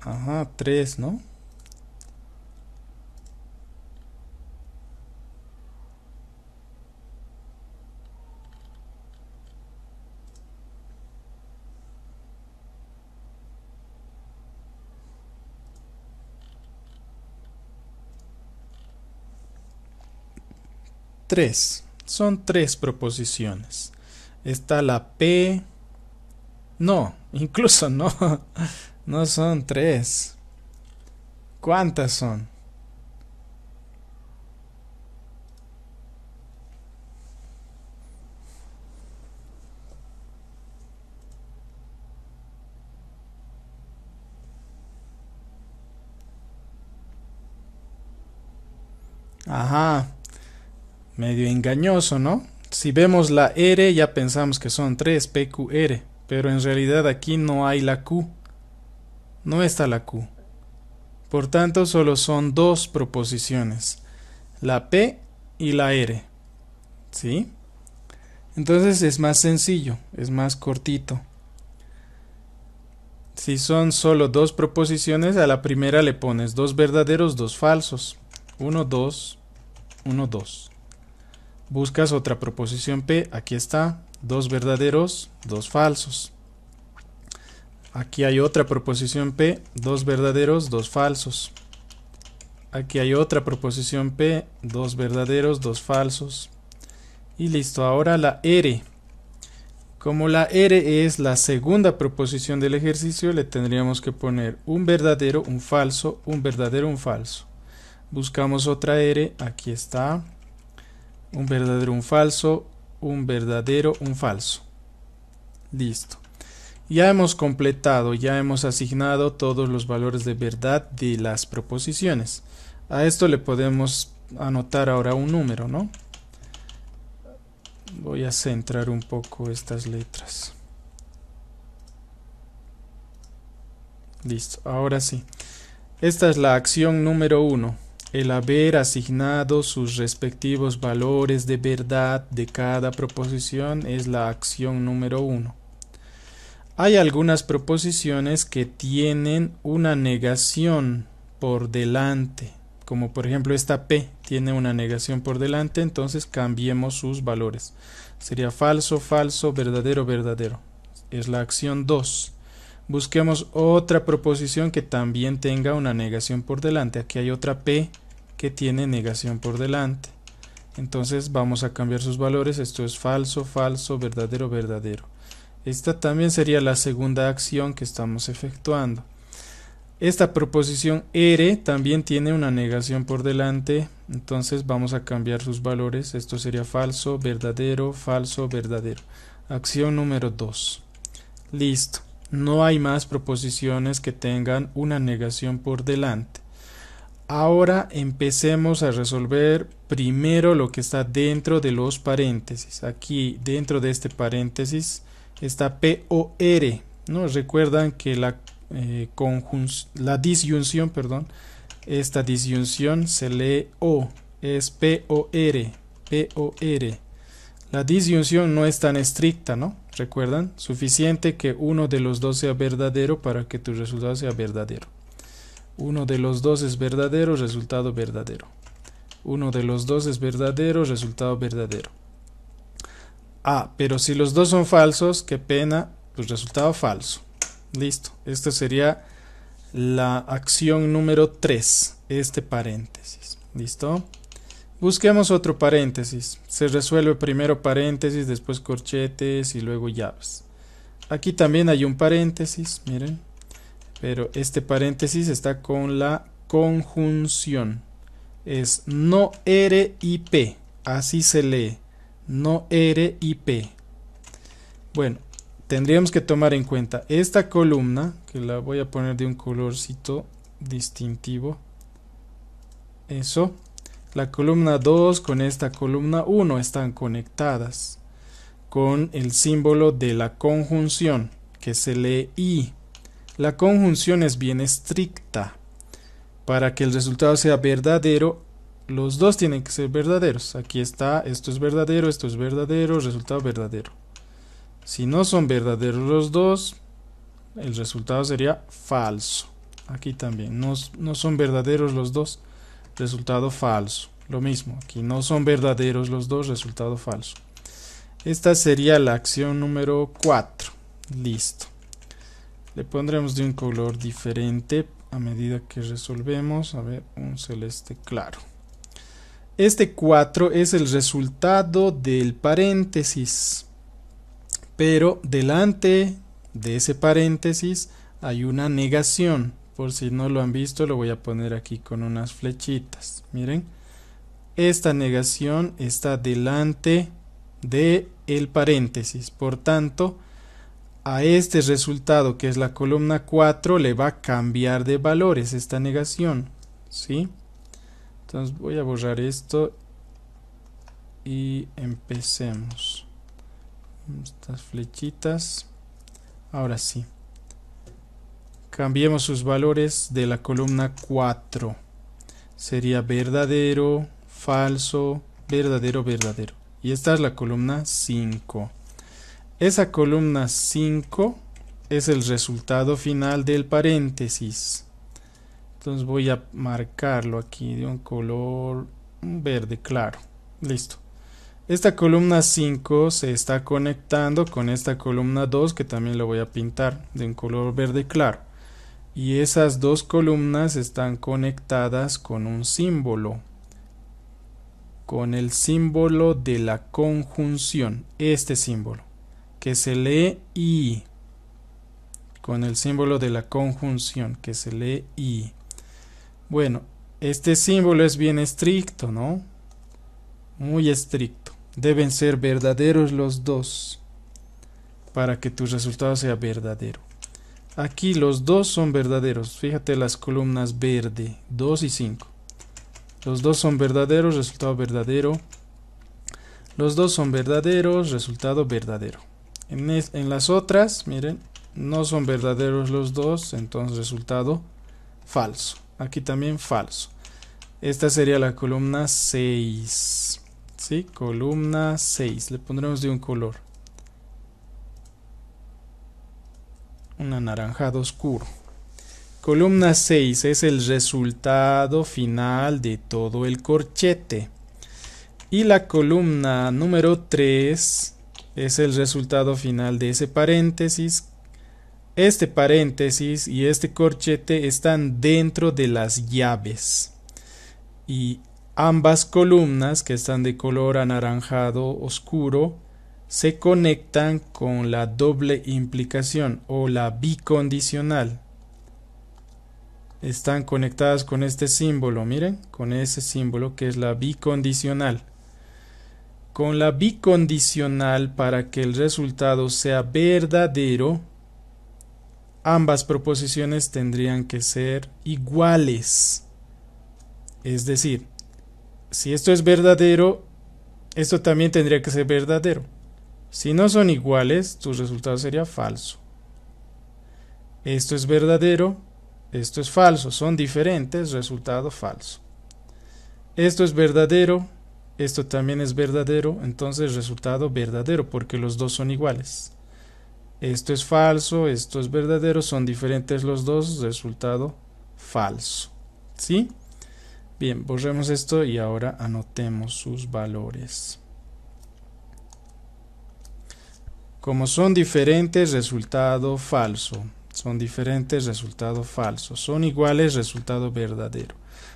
Ajá, tres, ¿no? tres. Son tres proposiciones. Está la P. No, incluso no. No son tres. ¿Cuántas son? Ajá medio engañoso, ¿no? Si vemos la R ya pensamos que son 3 R. pero en realidad aquí no hay la Q. No está la Q. Por tanto, solo son dos proposiciones, la P y la R. ¿Sí? Entonces es más sencillo, es más cortito. Si son solo dos proposiciones, a la primera le pones dos verdaderos, dos falsos. 1, 2, 1, 2. Buscas otra proposición P, aquí está, dos verdaderos, dos falsos. Aquí hay otra proposición P, dos verdaderos, dos falsos. Aquí hay otra proposición P, dos verdaderos, dos falsos. Y listo, ahora la R. Como la R es la segunda proposición del ejercicio, le tendríamos que poner un verdadero, un falso, un verdadero, un falso. Buscamos otra R, aquí está un verdadero, un falso, un verdadero, un falso. Listo. Ya hemos completado, ya hemos asignado todos los valores de verdad de las proposiciones. A esto le podemos anotar ahora un número, ¿no? Voy a centrar un poco estas letras. Listo, ahora sí. Esta es la acción número uno el haber asignado sus respectivos valores de verdad de cada proposición es la acción número uno. Hay algunas proposiciones que tienen una negación por delante, como por ejemplo esta P tiene una negación por delante, entonces cambiemos sus valores. Sería falso, falso, verdadero, verdadero. Es la acción 2. Busquemos otra proposición que también tenga una negación por delante. Aquí hay otra P que tiene negación por delante. Entonces vamos a cambiar sus valores. Esto es falso, falso, verdadero, verdadero. Esta también sería la segunda acción que estamos efectuando. Esta proposición R también tiene una negación por delante. Entonces vamos a cambiar sus valores. Esto sería falso, verdadero, falso, verdadero. Acción número 2. Listo. No hay más proposiciones que tengan una negación por delante. Ahora empecemos a resolver primero lo que está dentro de los paréntesis. Aquí dentro de este paréntesis está POR. ¿no? Recuerdan que la, eh, la disyunción, perdón, esta disyunción se lee O, es POR, POR. La disyunción no es tan estricta, ¿no? ¿Recuerdan? Suficiente que uno de los dos sea verdadero para que tu resultado sea verdadero. Uno de los dos es verdadero, resultado verdadero. Uno de los dos es verdadero, resultado verdadero. Ah, pero si los dos son falsos, qué pena, pues resultado falso. Listo. Esta sería la acción número 3, este paréntesis. ¿Listo? Busquemos otro paréntesis. Se resuelve primero paréntesis, después corchetes y luego llaves. Aquí también hay un paréntesis, miren. Pero este paréntesis está con la conjunción. Es no R y P. Así se lee. No R y P. Bueno, tendríamos que tomar en cuenta esta columna, que la voy a poner de un colorcito distintivo. Eso la columna 2 con esta columna 1 están conectadas con el símbolo de la conjunción que se lee I. La conjunción es bien estricta. Para que el resultado sea verdadero, los dos tienen que ser verdaderos. Aquí está, esto es verdadero, esto es verdadero, resultado verdadero. Si no son verdaderos los dos, el resultado sería falso. Aquí también, no, no son verdaderos los dos resultado falso. Lo mismo, aquí no son verdaderos los dos, resultado falso. Esta sería la acción número 4. Listo. Le pondremos de un color diferente a medida que resolvemos. A ver, un celeste claro. Este 4 es el resultado del paréntesis. Pero delante de ese paréntesis hay una negación por si no lo han visto lo voy a poner aquí con unas flechitas miren esta negación está delante de el paréntesis por tanto a este resultado que es la columna 4 le va a cambiar de valores esta negación ¿sí? entonces voy a borrar esto y empecemos estas flechitas ahora sí Cambiemos sus valores de la columna 4. Sería verdadero, falso, verdadero, verdadero. Y esta es la columna 5. Esa columna 5 es el resultado final del paréntesis. Entonces voy a marcarlo aquí de un color verde claro. Listo. Esta columna 5 se está conectando con esta columna 2 que también lo voy a pintar de un color verde claro y esas dos columnas están conectadas con un símbolo, con el símbolo de la conjunción, este símbolo, que se lee I, con el símbolo de la conjunción, que se lee I. Bueno, este símbolo es bien estricto, ¿no? Muy estricto. Deben ser verdaderos los dos para que tu resultado sea verdadero. Aquí los dos son verdaderos. Fíjate las columnas verde, 2 y 5. Los dos son verdaderos, resultado verdadero. Los dos son verdaderos, resultado verdadero. En, las otras, miren, no son verdaderos los dos, entonces resultado falso. Aquí también falso. Esta sería la columna 6. ¿Sí? Columna 6. Le pondremos de un color. un anaranjado oscuro. Columna 6 es el resultado final de todo el corchete. Y la columna número 3 es el resultado final de ese paréntesis. Este paréntesis y este corchete están dentro de las llaves. Y ambas columnas que están de color anaranjado oscuro se conectan con la doble implicación o la bicondicional. Están conectadas con este símbolo, miren, con ese símbolo que es la bicondicional. Con la bicondicional para que el resultado sea verdadero, ambas proposiciones tendrían que ser iguales. Es decir, si esto es verdadero, esto también tendría que ser verdadero. Si no son iguales, tu resultado sería falso. Esto es verdadero, esto es falso. Son diferentes, resultado falso. Esto es verdadero, esto también es verdadero, entonces resultado verdadero, porque los dos son iguales. Esto es falso, esto es verdadero, son diferentes los dos, resultado falso. ¿Sí? Bien, borremos esto y ahora anotemos sus valores. Como son diferentes, resultado falso. Son diferentes, resultado falso. Son iguales, resultado verdadero.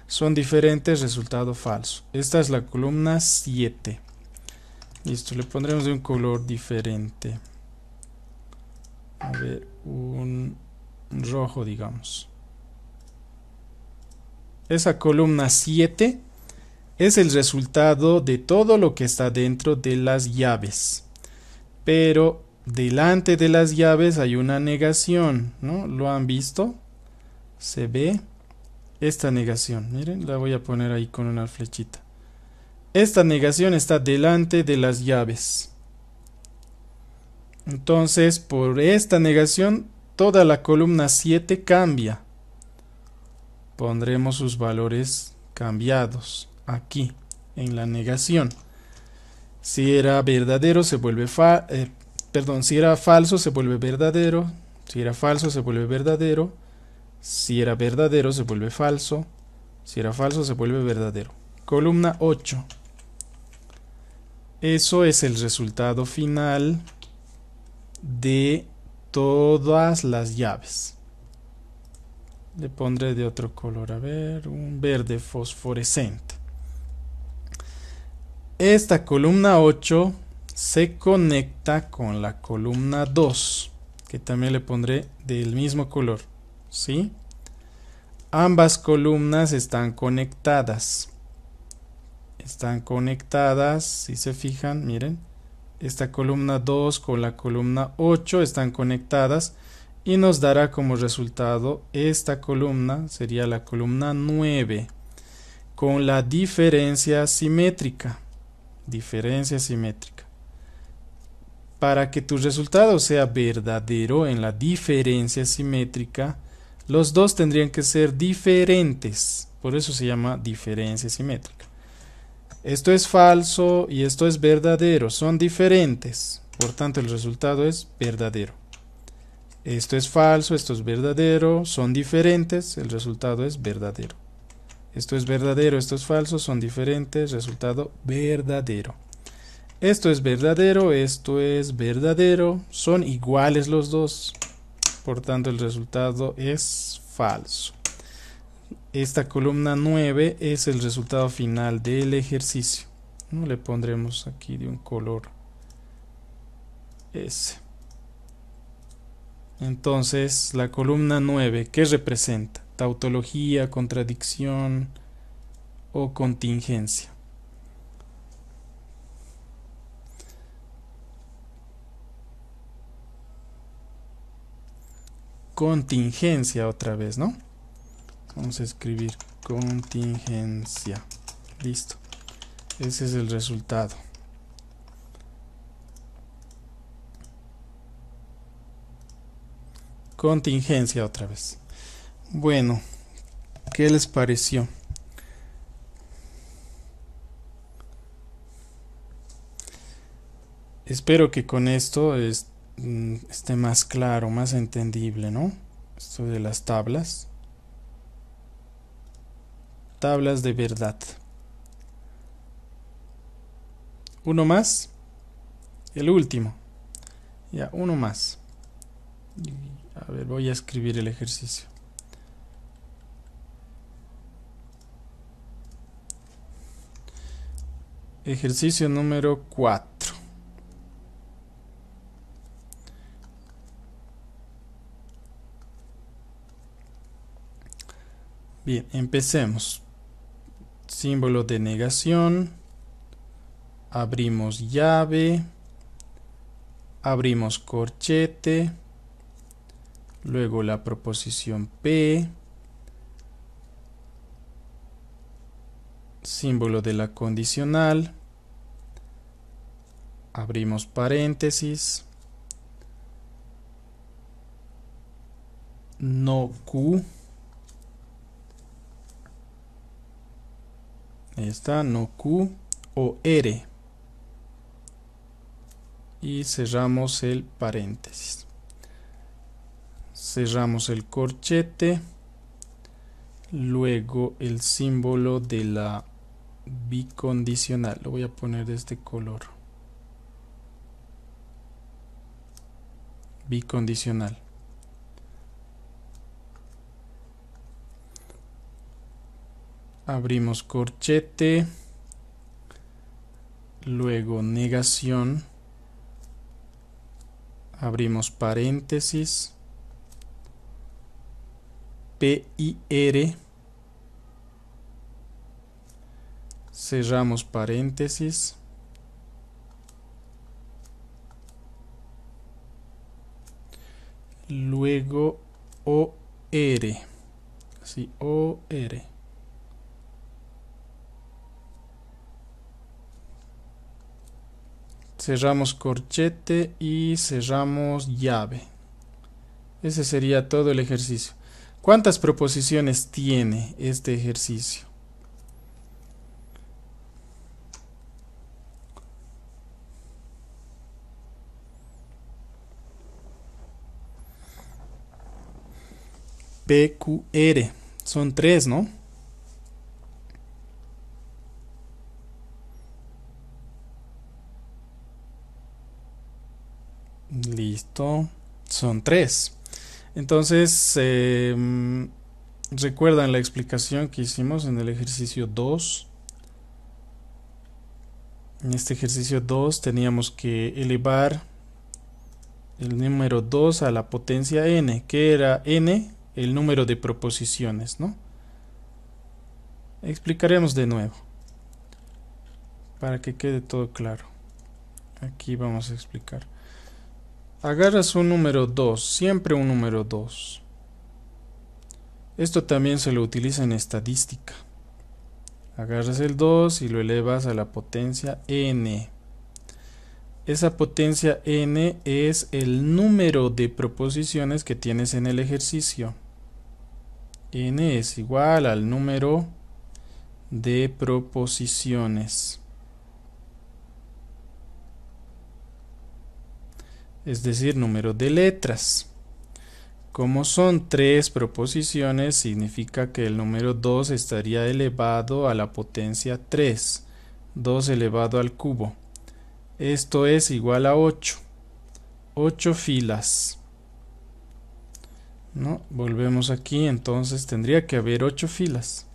Son diferentes, resultado falso. Esta es la columna 7. Listo, le pondremos de un color diferente. A ver, un rojo, digamos. Esa columna 7 es el resultado de todo lo que está dentro de las llaves pero delante de las llaves hay una negación, ¿no? ¿Lo han visto? Se ve esta negación. Miren, la voy a poner ahí con una flechita. Esta negación está delante de las llaves. Entonces, por esta negación, toda la columna 7 cambia. Pondremos sus valores cambiados aquí, en la negación. Si era verdadero, se vuelve eh, perdón, si era falso, se vuelve verdadero. Si era falso, se vuelve verdadero. Si era verdadero, se vuelve falso. Si era falso, se vuelve verdadero. Columna 8. Eso es el resultado final de todas las llaves. Le pondré de otro color, a ver, un verde fosforescente. Esta columna 8 se conecta con la columna 2, que también le pondré del mismo color, ¿sí? Ambas columnas están conectadas. Están conectadas, si se fijan, miren. Esta columna 2 con la columna 8 están conectadas y nos dará como resultado esta columna, sería la columna 9, con la diferencia simétrica. Diferencia simétrica. Para que tu resultado sea verdadero en la diferencia simétrica, los dos tendrían que ser diferentes. Por eso se llama diferencia simétrica. Esto es falso y esto es verdadero. Son diferentes. Por tanto, el resultado es verdadero. Esto es falso, esto es verdadero. Son diferentes. El resultado es verdadero. Esto es verdadero, esto es falso, son diferentes, resultado verdadero. Esto es verdadero, esto es verdadero, son iguales los dos. Por tanto, el resultado es falso. Esta columna 9 es el resultado final del ejercicio. ¿No? Le pondremos aquí de un color S. Entonces, la columna 9, ¿qué representa? tautología, contradicción o contingencia. Contingencia otra vez, ¿no? Vamos a escribir contingencia. Listo. Ese es el resultado. Contingencia otra vez. Bueno, ¿qué les pareció? Espero que con esto mm, esté más claro, más entendible, ¿no? Esto de las tablas. Tablas de verdad. Uno más. El último. Ya, uno más. A ver, voy a escribir el ejercicio. Ejercicio número 4. Bien, empecemos. Símbolo de negación. Abrimos llave. Abrimos corchete. Luego la proposición P. símbolo de la condicional, abrimos paréntesis, no Q, está, no Q o R y cerramos el paréntesis cerramos el corchete luego el símbolo de la bicondicional. Lo voy a poner de este color. Bicondicional. Abrimos corchete. Luego negación. Abrimos paréntesis. p r cerramos paréntesis luego OR así OR cerramos corchete y cerramos llave ese sería todo el ejercicio ¿Cuántas proposiciones tiene este ejercicio? PQR. Son tres, ¿no? Listo. Son tres. Entonces, em, recuerdan la explicación que hicimos en el ejercicio 2. En este ejercicio 2 teníamos que elevar el número 2 a la potencia n, que era n el número de proposiciones, ¿no? Explicaremos de nuevo para que quede todo claro. Aquí vamos a explicar. Agarras un número 2, siempre un número 2. Esto también se lo utiliza en estadística. Agarras el 2 y lo elevas a la potencia n. Esa potencia n es el número de proposiciones que tienes en el ejercicio. n es igual al número de proposiciones. Es decir, número de letras. Como son tres proposiciones, significa que el número 2 estaría elevado a la potencia 3, 2 elevado al cubo. Esto es igual a 8. 8 filas. ¿No? Volvemos aquí, entonces tendría que haber 8 filas.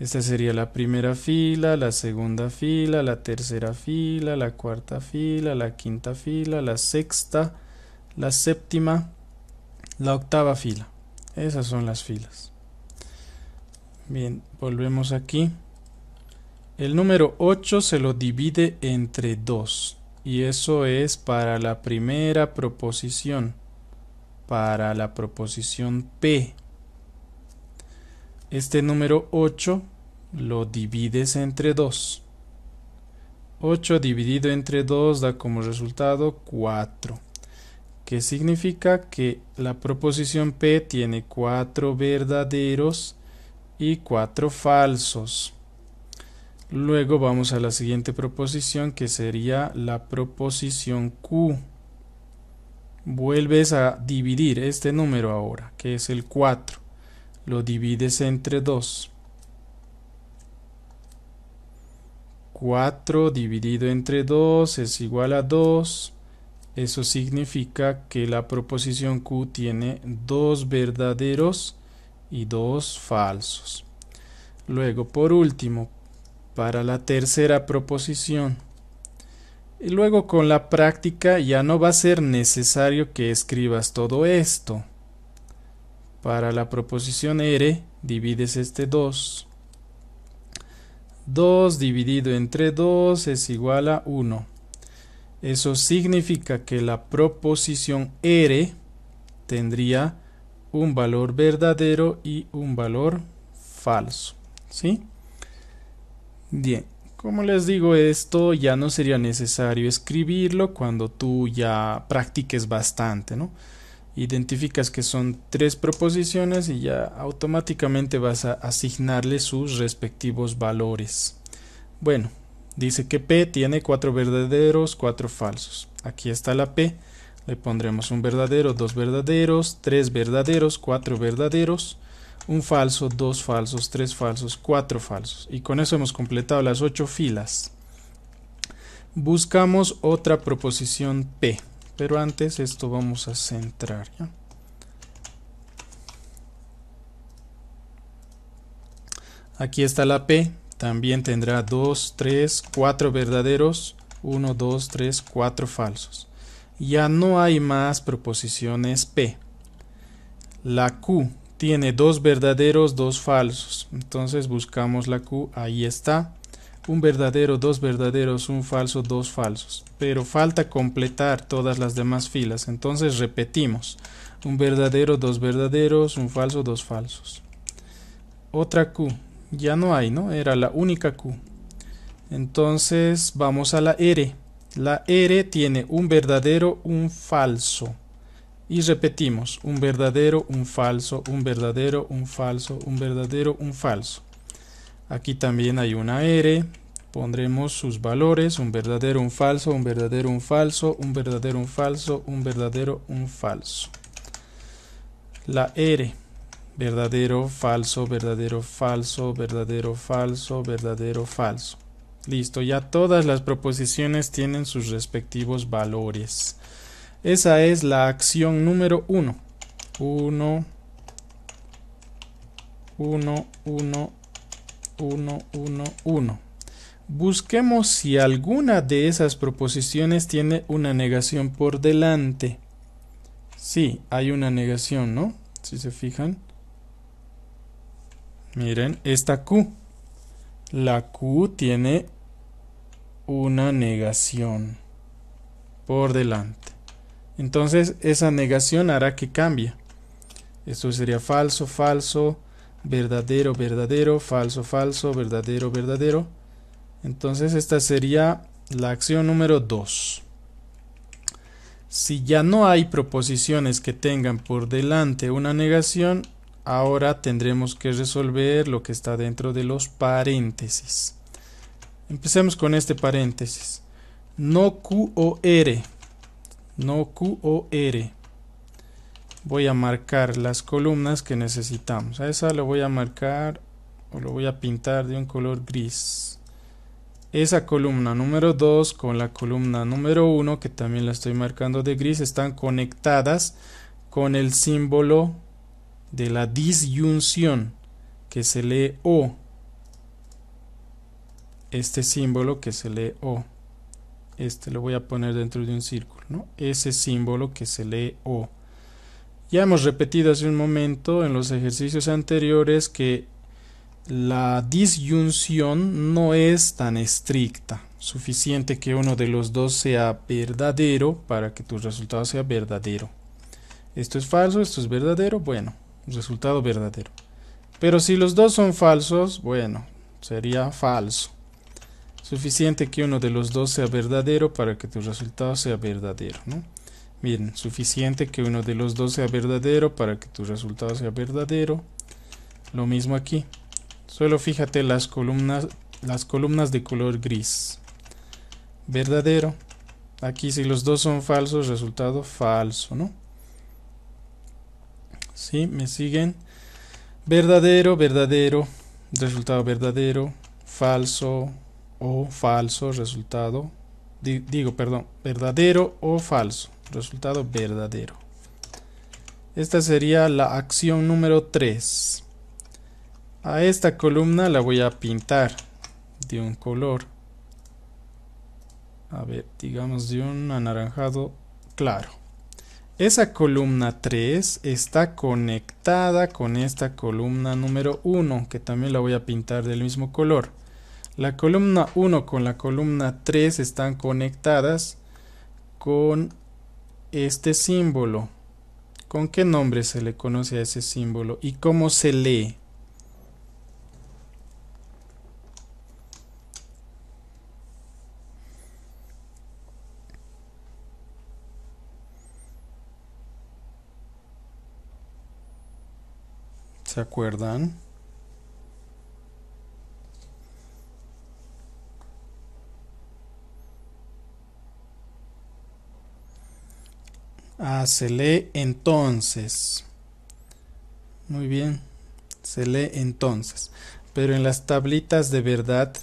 Esta sería la primera fila, la segunda fila, la tercera fila, la cuarta fila, la quinta fila, la sexta, la séptima, la octava fila. Esas son las filas. Bien, volvemos aquí. El número 8 se lo divide entre 2 y eso es para la primera proposición, para la proposición P. Este número 8 lo divides entre 2. 8 dividido entre 2 da como resultado 4, que significa que la proposición P tiene 4 verdaderos y 4 falsos. Luego vamos a la siguiente proposición que sería la proposición Q. Vuelves a dividir este número ahora, que es el 4. Lo divides entre 2. 4 dividido entre 2 es igual a 2. Eso significa que la proposición Q tiene dos verdaderos y dos falsos. Luego, por último, para la tercera proposición. Y luego con la práctica ya no va a ser necesario que escribas todo esto. Para la proposición R divides este 2. 2 dividido entre 2 es igual a 1. Eso significa que la proposición R tendría un valor verdadero y un valor falso. ¿Sí? Bien, como les digo, esto ya no sería necesario escribirlo cuando tú ya practiques bastante, ¿no? Identificas que son tres proposiciones y ya automáticamente vas a asignarle sus respectivos valores. Bueno, dice que P tiene cuatro verdaderos, cuatro falsos. Aquí está la P. Le pondremos un verdadero, dos verdaderos, tres verdaderos, cuatro verdaderos, un falso, dos falsos, tres falsos, cuatro falsos. Y con eso hemos completado las ocho filas. Buscamos otra proposición P. Pero antes esto vamos a centrar. Aquí está la P. También tendrá dos, tres, cuatro verdaderos, Uno, dos, tres, cuatro falsos. Ya no hay más proposiciones P. La Q tiene dos verdaderos, dos falsos. Entonces buscamos la Q, ahí está. Un verdadero, dos verdaderos, un falso, dos falsos. Pero falta completar todas las demás filas. Entonces repetimos. Un verdadero, dos verdaderos, un falso, dos falsos. Otra Q. Ya no hay, ¿no? Era la única Q. Entonces vamos a la R. La R tiene un verdadero, un falso. Y repetimos, un verdadero, un falso, un verdadero, un falso, un verdadero, un falso. Aquí también hay una R, pondremos sus valores, un verdadero, un falso, un verdadero, un falso, un verdadero, un falso, un verdadero, un falso. La R, verdadero, falso, verdadero, falso, verdadero, falso, verdadero, falso. Listo, ya todas las proposiciones tienen sus respectivos valores. Esa es la acción número 1. 1, 1, 1, 1, 1, 1. Busquemos si alguna de esas proposiciones tiene una negación por delante. Sí, hay una negación, ¿no? Si se fijan. Miren, esta Q. La Q tiene una negación por delante. Entonces esa negación hará que cambie. Esto sería falso, falso, verdadero, verdadero, falso, falso, verdadero, verdadero. Entonces esta sería la acción número 2. Si ya no hay proposiciones que tengan por delante una negación, ahora tendremos que resolver lo que está dentro de los paréntesis. Empecemos con este paréntesis. No Q o R no Q o R voy a marcar las columnas que necesitamos a esa lo voy a marcar o lo voy a pintar de un color gris esa columna número 2 con la columna número 1 que también la estoy marcando de gris están conectadas con el símbolo de la disyunción que se lee O este símbolo que se lee O este lo voy a poner dentro de un círculo ese símbolo que se lee O. Ya hemos repetido hace un momento en los ejercicios anteriores que la disyunción no es tan estricta. Suficiente que uno de los dos sea verdadero para que tu resultado sea verdadero. Esto es falso, esto es verdadero, bueno, resultado verdadero. Pero si los dos son falsos, bueno, sería falso. Suficiente que uno de los dos sea verdadero para que tu resultado sea verdadero, ¿no? Bien, suficiente que uno de los dos sea verdadero para que tu resultado sea verdadero. Lo mismo aquí. Solo fíjate las columnas, las columnas de color gris. Verdadero. Aquí si los dos son falsos, resultado falso, ¿no? ¿Sí? ¿Me siguen? Verdadero, verdadero, resultado verdadero, falso, o falso resultado. Digo, perdón, verdadero o falso. Resultado verdadero. Esta sería la acción número 3. A esta columna la voy a pintar de un color. A ver, digamos de un anaranjado claro. Esa columna 3 está conectada con esta columna número 1, que también la voy a pintar del mismo color. La columna 1 con la columna 3 están conectadas con este símbolo. ¿Con qué nombre se le conoce a ese símbolo y cómo se lee? ¿Se acuerdan? Ah, se lee entonces. Muy bien. Se lee entonces. Pero en las tablitas de verdad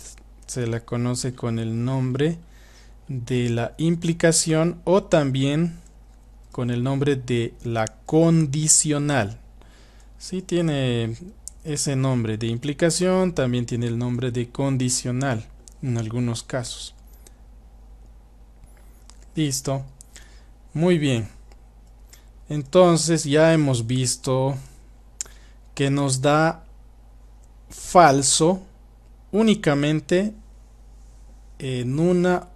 se la conoce con el nombre de la implicación o también con el nombre de la condicional. si tiene ese nombre de implicación, también tiene el nombre de condicional en algunos casos. Listo. Muy bien. Entonces ya hemos visto que nos da falso únicamente en una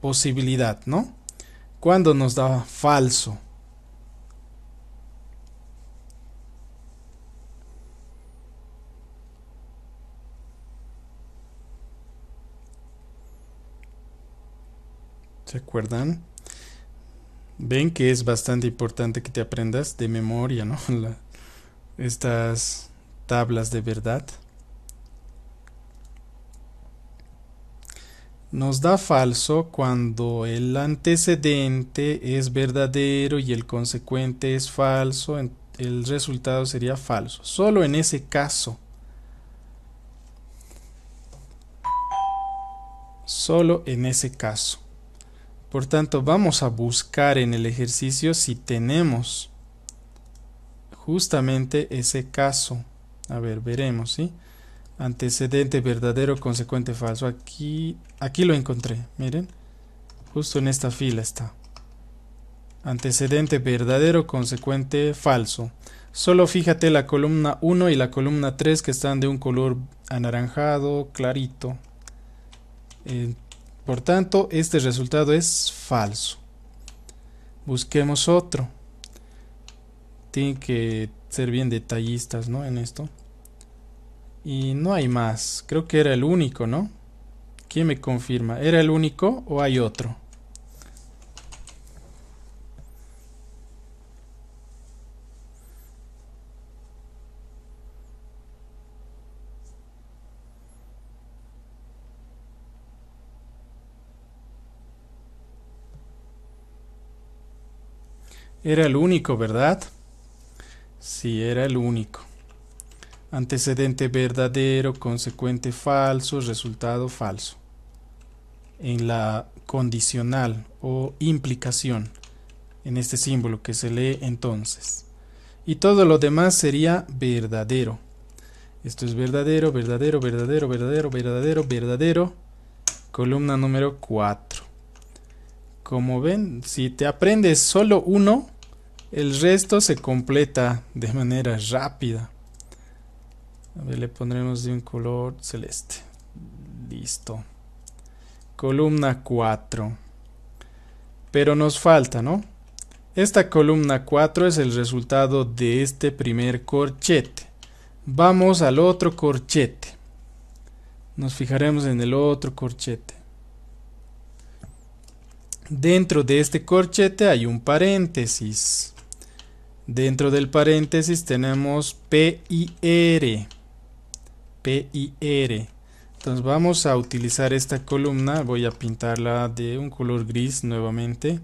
posibilidad, ¿no? Cuando nos da falso. ¿Se acuerdan? ven que es bastante importante que te aprendas de memoria, ¿no? estas tablas de verdad. Nos da falso cuando el antecedente es verdadero y el consecuente es falso, el resultado sería falso. Solo en ese caso. Solo en ese caso. Por tanto, vamos a buscar en el ejercicio si tenemos justamente ese caso. A ver, veremos, ¿sí? Antecedente verdadero, consecuente falso. Aquí, aquí lo encontré, miren. Justo en esta fila está. Antecedente verdadero, consecuente falso. Solo fíjate la columna 1 y la columna 3 que están de un color anaranjado clarito. Entonces... Por tanto, este resultado es falso. Busquemos otro. Tienen que ser bien detallistas, ¿no? En esto. Y no hay más. Creo que era el único, ¿no? ¿Quién me confirma? ¿Era el único o hay otro? Era el único, ¿verdad? Sí, era el único. Antecedente verdadero, consecuente falso, resultado falso. En la condicional o implicación, en este símbolo que se lee entonces. Y todo lo demás sería verdadero. Esto es verdadero, verdadero, verdadero, verdadero, verdadero, verdadero. Columna número 4. Como ven, si te aprendes solo uno, el resto se completa de manera rápida. A ver, le pondremos de un color celeste. Listo. Columna 4. Pero nos falta, ¿no? Esta columna 4 es el resultado de este primer corchete. Vamos al otro corchete. Nos fijaremos en el otro corchete. Dentro de este corchete hay un paréntesis. Dentro del paréntesis tenemos p PIR. r. Entonces vamos a utilizar esta columna. Voy a pintarla de un color gris nuevamente.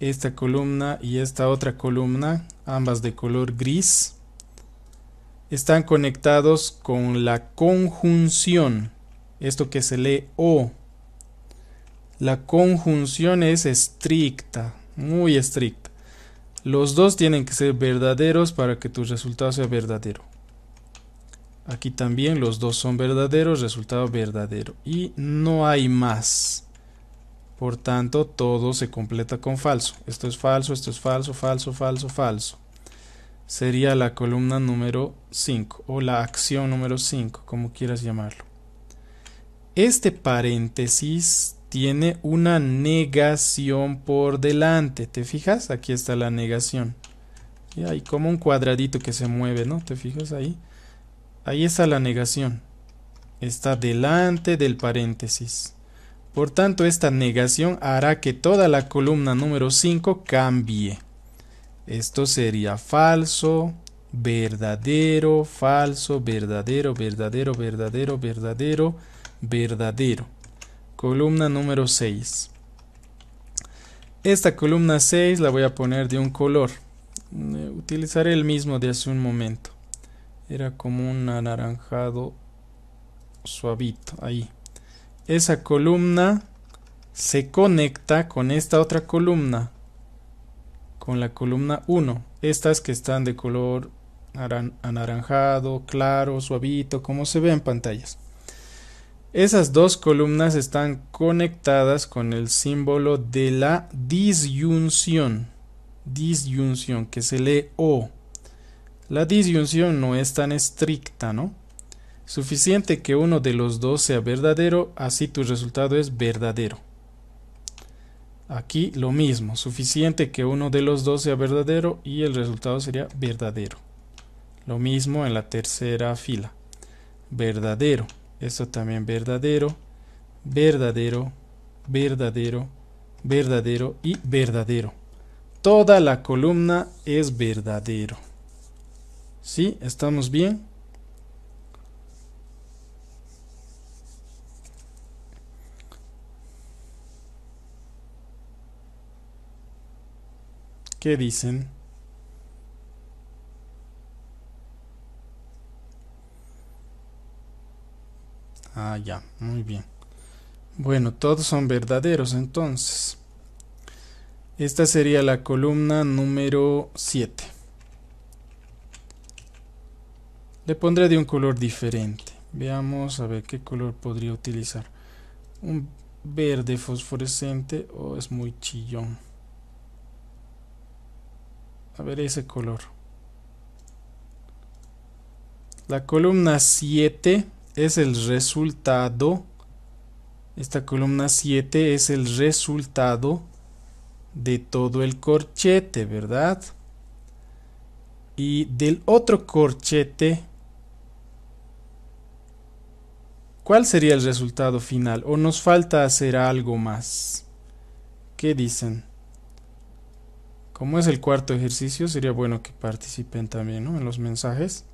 Esta columna y esta otra columna, ambas de color gris, están conectados con la conjunción. Esto que se lee O. La conjunción es estricta, muy estricta. Los dos tienen que ser verdaderos para que tu resultado sea verdadero. Aquí también los dos son verdaderos, resultado verdadero. Y no hay más. Por tanto, todo se completa con falso. Esto es falso, esto es falso, falso, falso, falso. Sería la columna número 5 o la acción número 5, como quieras llamarlo. Este paréntesis tiene una negación por delante. ¿Te fijas? Aquí está la negación. Y hay como un cuadradito que se mueve, ¿no? ¿Te fijas ahí? Ahí está la negación. Está delante del paréntesis. Por tanto, esta negación hará que toda la columna número 5 cambie. Esto sería falso, verdadero, falso, verdadero, verdadero, verdadero, verdadero, verdadero. Columna número 6. Esta columna 6 la voy a poner de un color. Eh, utilizaré el mismo de hace un momento. Era como un anaranjado suavito ahí. Esa columna se conecta con esta otra columna, con la columna 1. Estas que están de color anaranjado, claro, suavito, como se ve en pantallas. Esas dos columnas están conectadas con el símbolo de la disyunción. Disyunción, que se lee O. La disyunción no es tan estricta, ¿no? Suficiente que uno de los dos sea verdadero, así tu resultado es verdadero. Aquí lo mismo, suficiente que uno de los dos sea verdadero y el resultado sería verdadero. Lo mismo en la tercera fila. Verdadero. Esto también verdadero, verdadero, verdadero, verdadero y verdadero. Toda la columna es verdadero. ¿Sí? ¿Estamos bien? ¿Qué dicen? Ah, ya, muy bien. Bueno, todos son verdaderos entonces. Esta sería la columna número 7. Le pondré de un color diferente. Veamos a ver qué color podría utilizar. Un verde fosforescente o oh, es muy chillón. A ver ese color. La columna 7 es el resultado, esta columna 7 es el resultado de todo el corchete, ¿verdad? Y del otro corchete, ¿cuál sería el resultado final? ¿O nos falta hacer algo más? ¿Qué dicen? Como es el cuarto ejercicio, sería bueno que participen también en los mensajes.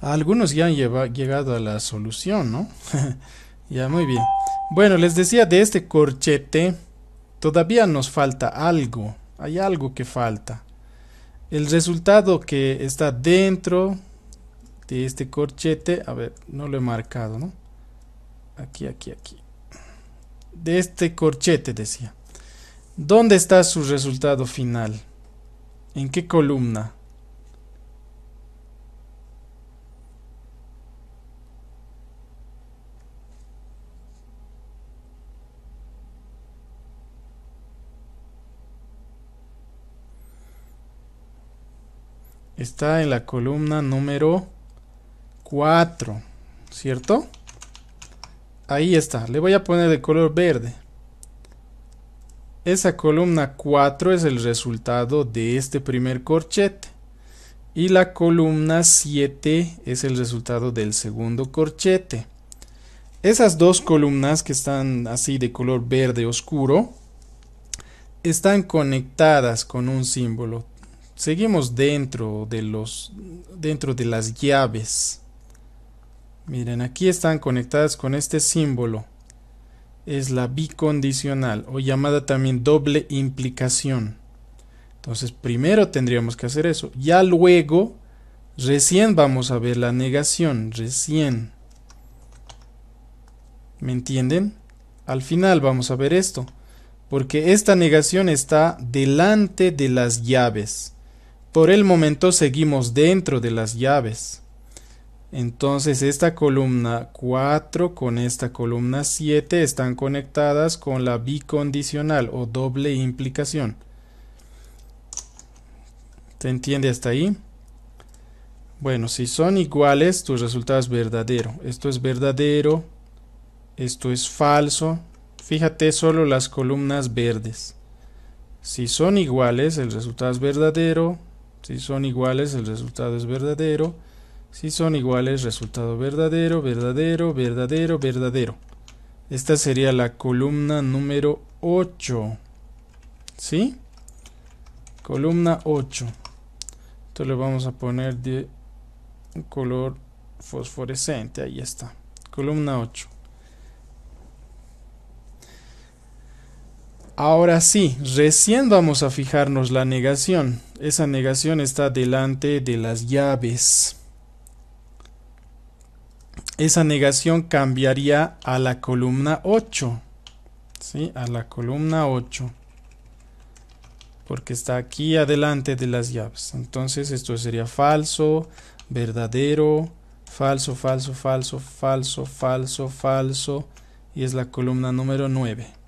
Algunos ya han llegado a la solución, ¿no? ya, muy bien. Bueno, les decía de este corchete, todavía nos falta algo. Hay algo que falta. El resultado que está dentro de este corchete, a ver, no lo he marcado, ¿no? Aquí, aquí, aquí. De este corchete, decía. ¿Dónde está su resultado final? ¿En qué columna? está en la columna número 4, ¿cierto? Ahí está, le voy a poner de color verde. Esa columna 4 es el resultado de este primer corchete. Y la columna 7 es el resultado del segundo corchete. Esas dos columnas que están así de color verde oscuro están conectadas con un símbolo Seguimos dentro de los dentro de las llaves. Miren, aquí están conectadas con este símbolo. Es la bicondicional o llamada también doble implicación. Entonces, primero tendríamos que hacer eso. Ya luego, recién vamos a ver la negación. Recién. ¿Me entienden? Al final vamos a ver esto. Porque esta negación está delante de las llaves. Por el momento seguimos dentro de las llaves. Entonces esta columna 4 con esta columna 7 están conectadas con la bicondicional o doble implicación. ¿Te entiende hasta ahí? Bueno, si son iguales, tu resultado es verdadero. Esto es verdadero, esto es falso. Fíjate solo las columnas verdes. Si son iguales, el resultado es verdadero, si son iguales, el resultado es verdadero. Si son iguales, resultado verdadero, verdadero, verdadero, verdadero. Esta sería la columna número 8. ¿Sí? Columna 8. esto le vamos a poner de un color fosforescente. Ahí está. Columna 8. Ahora sí, recién vamos a fijarnos la negación. Esa negación está delante de las llaves. Esa negación cambiaría a la columna 8. A la columna 8. Porque está aquí adelante de las llaves. Entonces esto sería falso, verdadero, falso, falso, falso, falso, falso, falso. Y es la columna número 9.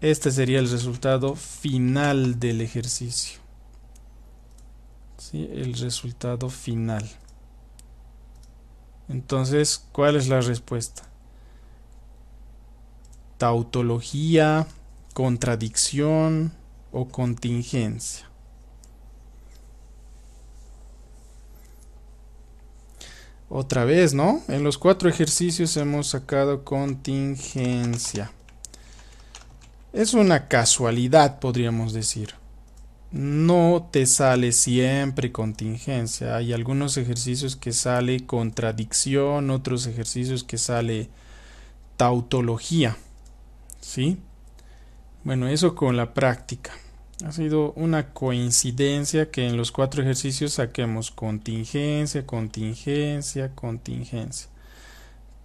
Este sería el resultado final del ejercicio. ¿Sí? El resultado final. Entonces, ¿cuál es la respuesta? Tautología, contradicción o contingencia. Otra vez, ¿no? En los cuatro ejercicios hemos sacado contingencia. Es una casualidad, podríamos decir. No te sale siempre contingencia. Hay algunos ejercicios que sale contradicción, otros ejercicios que sale tautología. ¿Sí? Bueno, eso con la práctica. Ha sido una coincidencia que en los cuatro ejercicios saquemos contingencia, contingencia, contingencia.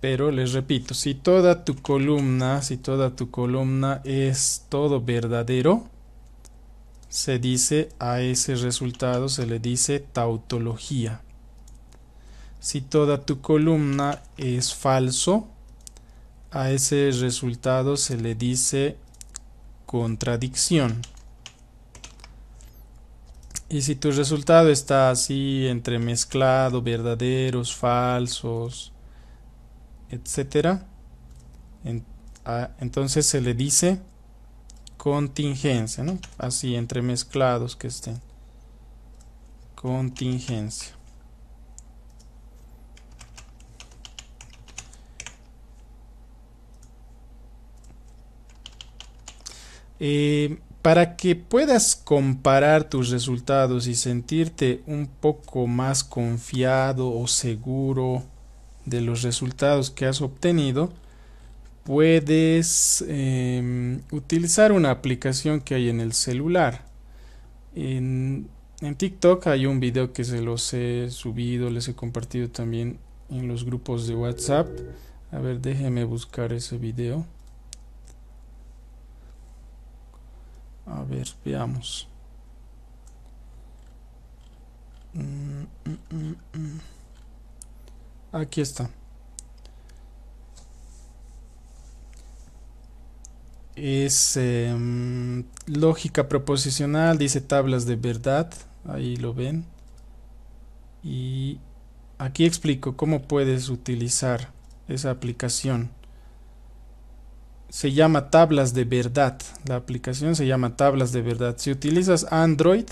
Pero les repito, si toda tu columna, si toda tu columna es todo verdadero, se dice a ese resultado, se le dice tautología. Si toda tu columna es falso, a ese resultado se le dice contradicción. Y si tu resultado está así entremezclado, verdaderos, falsos, etcétera entonces se le dice contingencia, ¿no? Así entremezclados que estén. Contingencia. Eh, para que puedas comparar tus resultados y sentirte un poco más confiado o seguro de los resultados que has obtenido, puedes em, utilizar una aplicación que hay en el celular. En, en, TikTok hay un video que se los he subido, les he compartido también en los grupos de WhatsApp. A ver, déjeme buscar ese video. A ver, veamos. Mm, mm, mm, Aquí está. Es em, lógica proposicional, dice tablas de verdad, ahí lo ven. Y aquí explico cómo puedes utilizar esa aplicación. Se llama tablas de verdad, la aplicación se llama tablas de verdad. Si utilizas Android,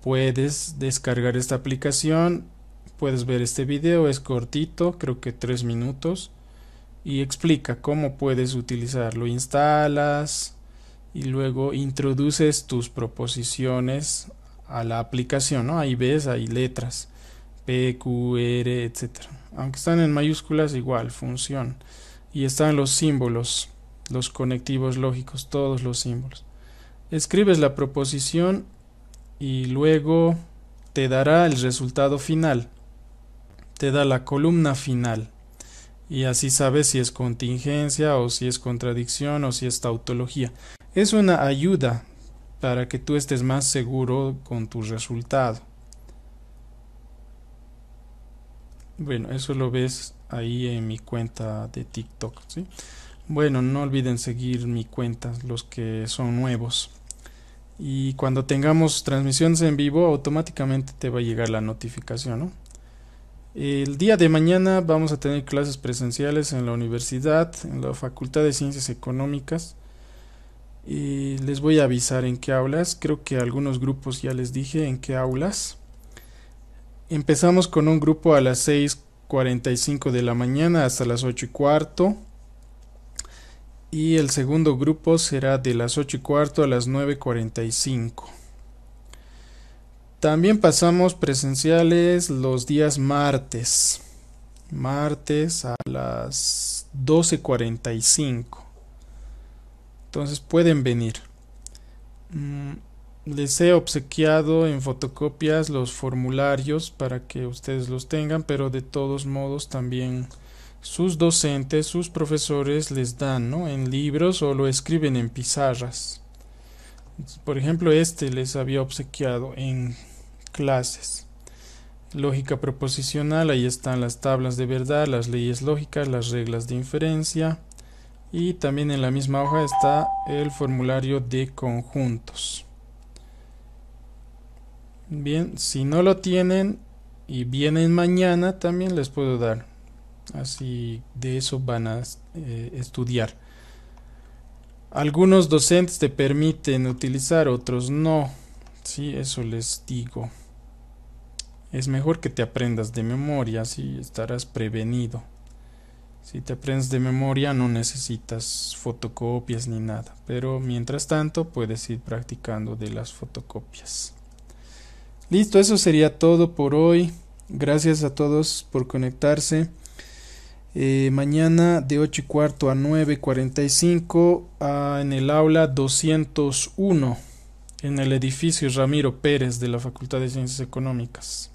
puedes descargar esta aplicación puedes ver este video, es cortito, creo que 3 minutos, y explica cómo puedes utilizarlo. Instalas y luego introduces tus proposiciones a la aplicación, ¿no? Ahí ves, hay letras, P, Q, R, etc. Aunque están en mayúsculas, igual, función. Y están los símbolos, los conectivos lógicos, todos los símbolos. Escribes la proposición y luego te dará el resultado final te da la columna final y así sabes si es contingencia o si es contradicción o si es tautología. Es una ayuda para que tú estés más seguro con tu resultado. Bueno, eso lo ves ahí en mi cuenta de TikTok. Bueno, no olviden seguir mi cuenta, los que son nuevos. Y cuando tengamos transmisiones en vivo, automáticamente te va a llegar la notificación, ¿no? El día de mañana vamos a tener clases presenciales en la universidad, en la Facultad de Ciencias Económicas. Y les voy a avisar en qué aulas. Creo que algunos grupos ya les dije en qué aulas. Empezamos con un grupo a las 6.45 de la mañana hasta las 8 y cuarto. Y el segundo grupo será de las 8 y cuarto a las 9.45. También pasamos presenciales los días martes. Martes a las 12.45. Entonces pueden venir. Mm, les he obsequiado en fotocopias los formularios para que ustedes los tengan, pero de todos modos también sus docentes, sus profesores les dan, En libros o lo escriben en pizarras. Por ejemplo, este les había obsequiado en clases. Lógica proposicional, ahí están las tablas de verdad, las leyes lógicas, las reglas de inferencia y también en la misma hoja está el formulario de conjuntos. Bien, si no lo tienen y vienen mañana también les puedo dar. Así de eso van a eh, estudiar. Algunos docentes te permiten utilizar, otros no. Sí, eso les digo. Es mejor que te aprendas de memoria, si estarás prevenido. Si te aprendes de memoria no necesitas fotocopias ni nada, pero mientras tanto puedes ir practicando de las fotocopias. Listo, eso sería todo por hoy. Gracias a todos por conectarse. Eh, mañana de 8 y cuarto a 9.45 cinco ah, en el aula 201 en el edificio Ramiro Pérez de la Facultad de Ciencias Económicas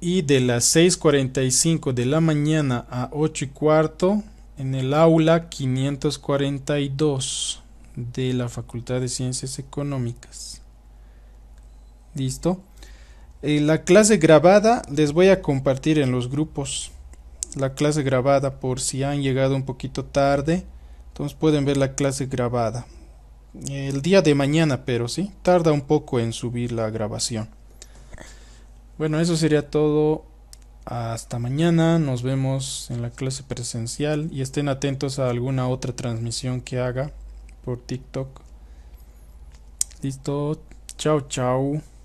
y de las 6.45 de la mañana a 8 y cuarto en el aula 542 de la Facultad de Ciencias Económicas. ¿Listo? Eh, la clase grabada les voy a compartir en los grupos. La clase grabada por si han llegado un poquito tarde. Entonces pueden ver la clase grabada. El día de mañana, pero sí, tarda un poco en subir la grabación. Bueno, eso sería todo. Hasta mañana. Nos vemos en la clase presencial y estén atentos a alguna otra transmisión que haga por TikTok. Listo. Chao, chao.